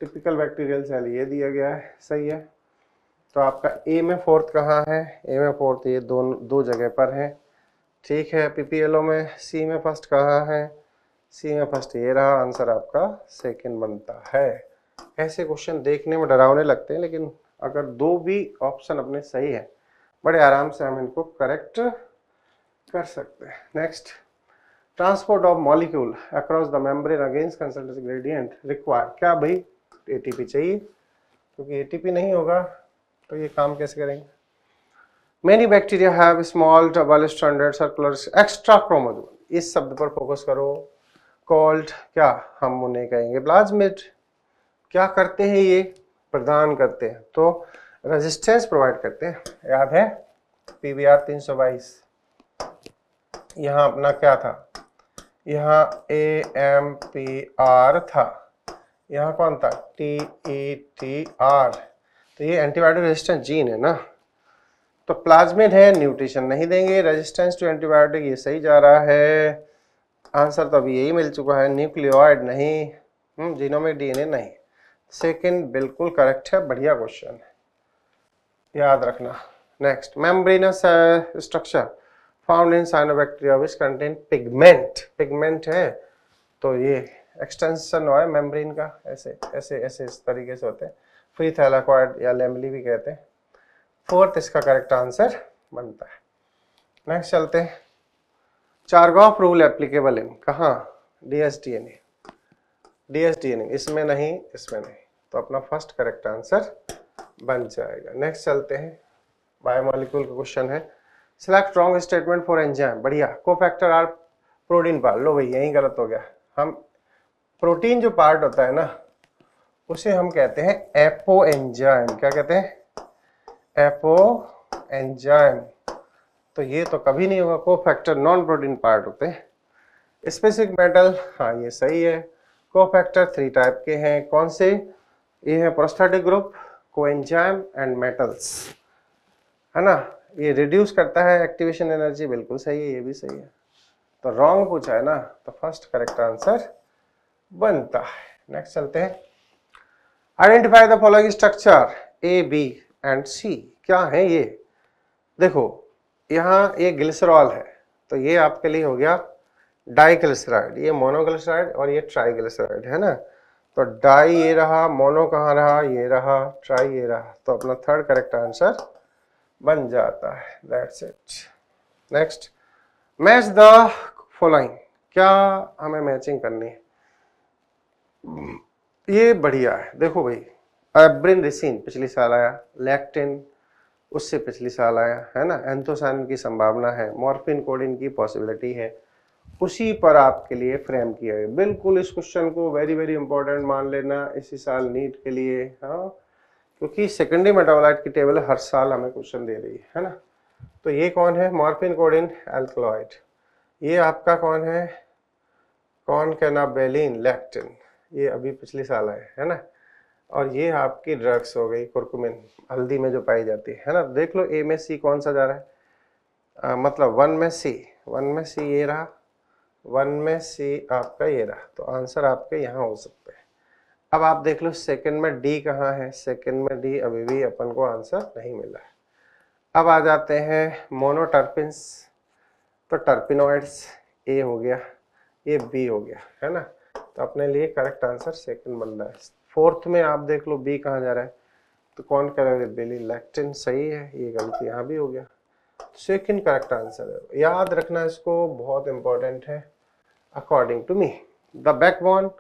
टिपिकल बैक्टीरियल सेल ये दिया गया है सही है तो आपका ए में फोर्थ कहाँ है ए में फोर्थ ये दो दो जगह पर है ठीक है पीपीएलओ में सी में फर्स्ट कहाँ है सी में फर्स्ट ये रहा आंसर आपका सेकंड बनता है ऐसे क्वेश्चन देखने में डरावने लगते हैं लेकिन अगर दो भी ऑप्शन अपने सही है बड़े आराम से हम इनको करेक्ट कर सकते हैं next transport of molecule across the membrane against concentration gradient require क्या भाई एटीपी चाहिए क्योंकि एटीपी नहीं होगा तो ये काम कैसे करेंगे many bacteria have small double standard circular extra chromosome इस शब्द पर फोकस करो कॉल्ड क्या हम उन्हें कहेंगे प्लाज्मिड क्या करते हैं ये प्रदान करते हैं तो रेजिस्टेंस प्रोवाइड करते हैं याद है पी वी यहाँ अपना क्या था यहाँ ए एम पी आर था यहाँ कौन था टी ई टी आर तो ये एंटीबायोटिक रेजिस्टेंस जीन है ना तो प्लाज्मिड है न्यूट्रिशन नहीं देंगे रेजिस्टेंस टू एंटीबायोटिक ये सही जा रहा है आंसर तो अभी यही मिल चुका है न्यूक्लियोइड नहीं जीनोमिक हम्म, डीएनए नहीं सेकंड बिल्कुल करेक्ट है बढ़िया क्वेश्चन है याद रखना next membranous structure found in cyanobacteria which contain pigment pigment है तो ये एक्सटेंशन है मेम्ब्रेन का ऐसे ऐसे ऐसे इस तरीके से होते हैं फ्री थैलाकॉइड या लेमली भी कहते हैं फोर्थ इसका करेक्ट आंसर बनता है नेक्स्ट चलते हैं चारगॉफ रूल एप्लीकेबल इन कहाँ D S D N A D S D N A इसमें नहीं इसमें नहीं तो अपना फर्स्ट करेक्ट आंसर बन जाएगा नेक्स्ट चलते हैं बायोमोलिक्यूल का क्वेश्चन है select wrong statement for enzyme बढ़िया कोफैक्टर आर प्रोटीन पार्ट लो भाई यही गलत हो गया हम प्रोटीन जो पार्ट होता है ना उसे हम कहते हैं एपो एंजाइम क्या कहते हैं एपो एंजाइम तो ये तो कभी नहीं होगा कोफैक्टर नॉन प्रोटीन पार्ट होते हैं स्पेसिफिक मेटल हाँ ये सही है कोफैक्टर थ्री टाइप के हैं कौन से ये है prosthetic group coenzyme and metals है ना ये रिड्यूस करता है एक्टिवेशन एनर्जी बिल्कुल सही है ये भी सही है तो रॉन्ग पूछा है ना तो फर्स्ट करेक्ट आंसर बनता है नेक्स्ट चलते हैं identify the following structure A B and C क्या है ये देखो यहाँ ये ग्लिसरॉल है तो ये आपके लिए हो गया डाइग्लिसराइड ये मोनोग्लिसराइड और ये ट्राइग्लिसराइड है ना तो डाई ये रहा मोनो कहाँ रहा ये रहा ट्राई ये रहा तो अपना थर्ड करेक्ट आंसर बन जाता है that's it next match the following क्या हमें मैचिंग करनी है ये बढ़िया है देखो भाई एब्रिन रिसिन पिछले साल आया लैक्टिन उससे पिछले साल आया है ना एंथोसाइन की संभावना है मॉर्फिन कोडिन की पॉसिबिलिटी है उसी पर आपके लिए फ्रेम किया है बिल्कुल इस क्वेश्चन को वेरी वेरी इंपॉर्टेंट मान लेना इसी साल नीट के लिए हाँ क्योंकि सेकेंडरी मेटाबोलाइट की टेबल हर साल हमें क्वेश्चन दे रही है ना तो ये कौन है मॉर्फिन कोडिन एल्कलॉइड ये आपका कौन है कौन कहना बेलिन लैक्टिन ये अभी पिछले साल आए है ना और ये आपकी ड्रग्स हो गई कुरकुमिन हल्दी में जो पाई जाती है ना देख लो ए में सी कौन सा जा रहा है आ, मतलब वन में सी वन में सी ये रहा वन में सी आपका ये रहा तो आंसर आपके यहाँ हो सकते हैं अब आप देख लो सेकंड में डी कहाँ है सेकंड में डी अभी भी अपन को आंसर नहीं मिला है अब आ जाते हैं मोनोटर्पिन्स तो टर्पिनोइड्स ए हो गया ये बी हो गया है ना तो अपने लिए करेक्ट आंसर सेकंड बन रहा है फोर्थ में आप देख लो बी कहाँ जा रहा है तो कौन है बिली लैक्टिन सही है ये गलती यहाँ भी हो गया सेकंड करेक्ट आंसर है याद रखना इसको बहुत इंपॉर्टेंट है according to me the backbone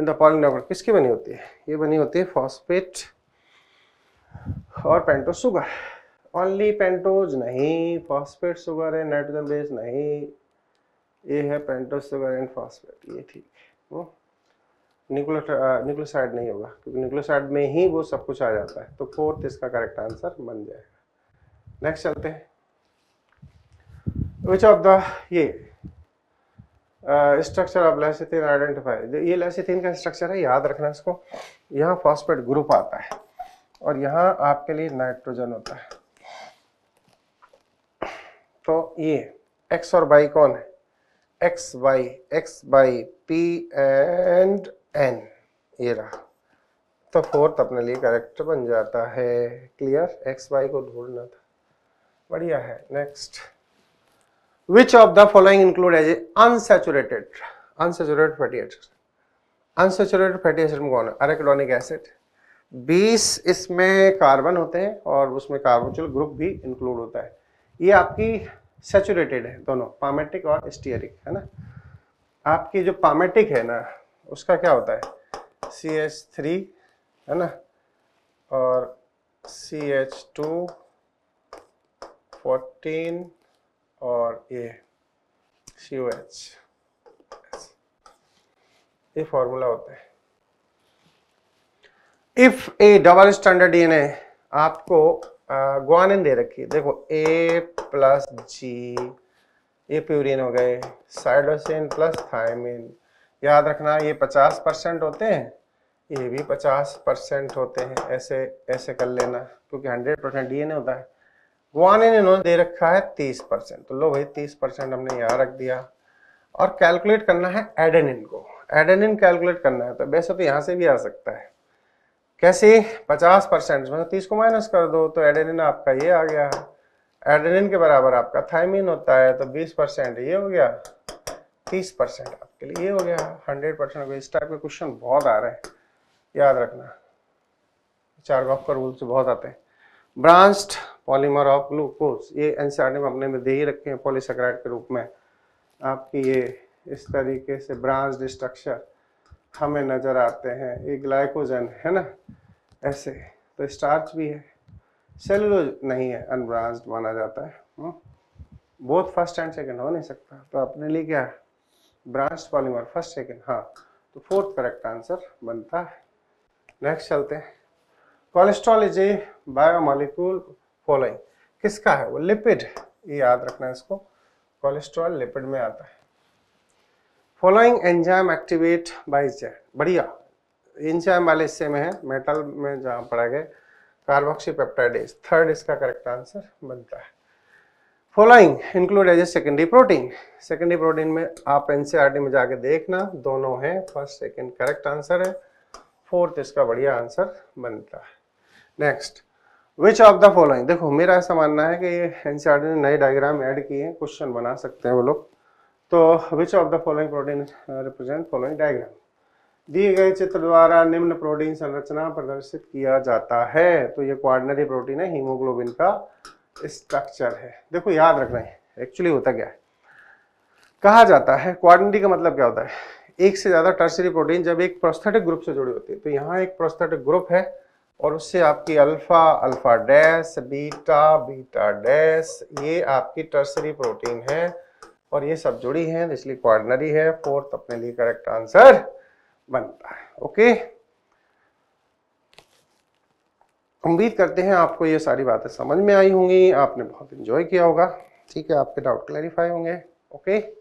in the polling network किसकी बनी होती है ये बनी होती है फॉस्फेट और पेंटो सुगर ओनली पेंटोज नहीं phosphate sugar and nitrogen base नहीं ये है पेंटोज सुगर एंड फॉस्फेट ये ठीक है न्यूक्लियो न्यूक्लियोसाइड uh, नहीं होगा क्योंकि न्यूक्लियोसाइड में ही वो सब कुछ आ जाता है तो फोर्थ इसका करेक्ट आंसर बन जाएगा नेक्स्ट चलते हैं विच ऑफ द ये स्ट्रक्चर ऑफ लैसिथिन आइडेंटिफाई ये लेसिथिन का स्ट्रक्चर है याद रखना इसको यहाँ फॉस्फेट ग्रुप आता है और यहाँ आपके लिए नाइट्रोजन होता है तो ये एक्स और वाई कौन है X Y X Y P and N ये रहा तो फोर्थ अपने लिए करेक्ट बन जाता है क्लियर एक्स वाई को ढूंढना था बढ़िया है next which of the following include as unsaturated unsaturated fatty acid unsaturated fatty acid में कौन है अरेकिडोनिक एसिड बीस इसमें कार्बन होते हैं और उसमें कार्बोचल ग्रुप भी इंक्लूड होता है ये आपकी सेचुरेटेड है दोनों पामेटिक और स्टीयरिक है ना आपकी जो पामेटिक है ना उसका क्या होता है सी एच थ्री है ना और सी एच टू फोर्टीन और ये सी ओ एच ये फॉर्मूला होता है if a double standard DNA आपको ग्वानिन दे रखी है देखो ए प्लस जी ये प्यूरिन हो गए साइडोसिन प्लस थायमिन याद रखना ये 50 परसेंट होते हैं ये भी 50 परसेंट होते हैं ऐसे ऐसे कर लेना क्योंकि 100 परसेंट डी होता है वन इन इन्होंने दे रखा है तीस परसेंट तो लो भाई तीस परसेंट हमने यहाँ रख दिया और कैलकुलेट करना है एडेनिन को एडेनिन कैलकुलेट करना है तो वैसे तो यहाँ से भी आ सकता है कैसे पचास परसेंट मतलब तीस को माइनस कर दो तो एडेनिन आपका ये आ गया है एडेनिन के बराबर आपका थाइमिन होता है तो बीस परसेंट ये हो गया तीस परसेंट आपके लिए ये हो गया हंड्रेड परसेंट इस टाइप के क्वेश्चन बहुत आ रहे हैं याद रखना चार गॉफ का रूल से बहुत आते हैं ब्रांच्ड पॉलीमर ऑफ ग्लूकोज ये एनसीआर में अपने में दे ही रखे हैं पॉलीसेक्राइड के रूप में आपकी ये इस तरीके से ब्रांच स्ट्रक्चर हमें नज़र आते हैं ये ग्लाइकोजन है ना ऐसे तो स्टार्च भी है सेलुलोज नहीं है अनब्रांच माना जाता है हम्म, बहुत फर्स्ट एंड सेकेंड हो नहीं सकता तो अपने लिए क्या ब्रांच पॉलीमर फर्स्ट सेकेंड हाँ तो फोर्थ करेक्ट आंसर बनता है नेक्स्ट चलते हैं cholesterol is a biomolecule following किसका है वो लिपिड ये याद रखना है इसको कोलेस्ट्रॉल लिपिड में आता है फॉलोइंग एंजाइम एक्टिवेट बाई जैन बढ़िया एंजाइम वाले हिस्से में है मेटल में जहाँ पढ़ा गया कार्बोक्सी कार्बोक्सीपेप्टाइडेज थर्ड इसका करेक्ट आंसर बनता है following include as a secondary protein secondary protein में आप एनसीआरटी e में जाके देखना दोनों हैं फर्स्ट सेकेंड करेक्ट आंसर है फोर्थ इसका बढ़िया आंसर बनता है next which of the following देखो मेरा ऐसा मानना है कि एनसीआर e ने नए डायग्राम ऐड किए हैं क्वेश्चन बना सकते हैं वो लोग तो which of the following protein represent following diagram दिए गए चित्र द्वारा निम्न प्रोटीन संरचना प्रदर्शित किया जाता है तो ये क्वारनरी प्रोटीन है हीमोग्लोबिन का स्ट्रक्चर है देखो याद रखना है एक्चुअली होता क्या है कहा जाता है क्वारनरी का मतलब क्या होता है एक से ज़्यादा टर्सरी प्रोटीन जब एक प्रोस्थेटिक ग्रुप से जुड़ी होती है तो यहाँ एक प्रोस्थेटिक ग्रुप है और उससे आपकी alpha alpha dash beta beta dash ये आपकी टर्सरी प्रोटीन है और ये सब जुड़ी हैं इसलिए क्वारनरी है फोर्थ अपने लिए करेक्ट आंसर बनता है ओके उम्मीद करते हैं आपको ये सारी बातें समझ में आई होंगी आपने बहुत इन्जॉय किया होगा ठीक है आपके डाउट क्लैरिफाई होंगे ओके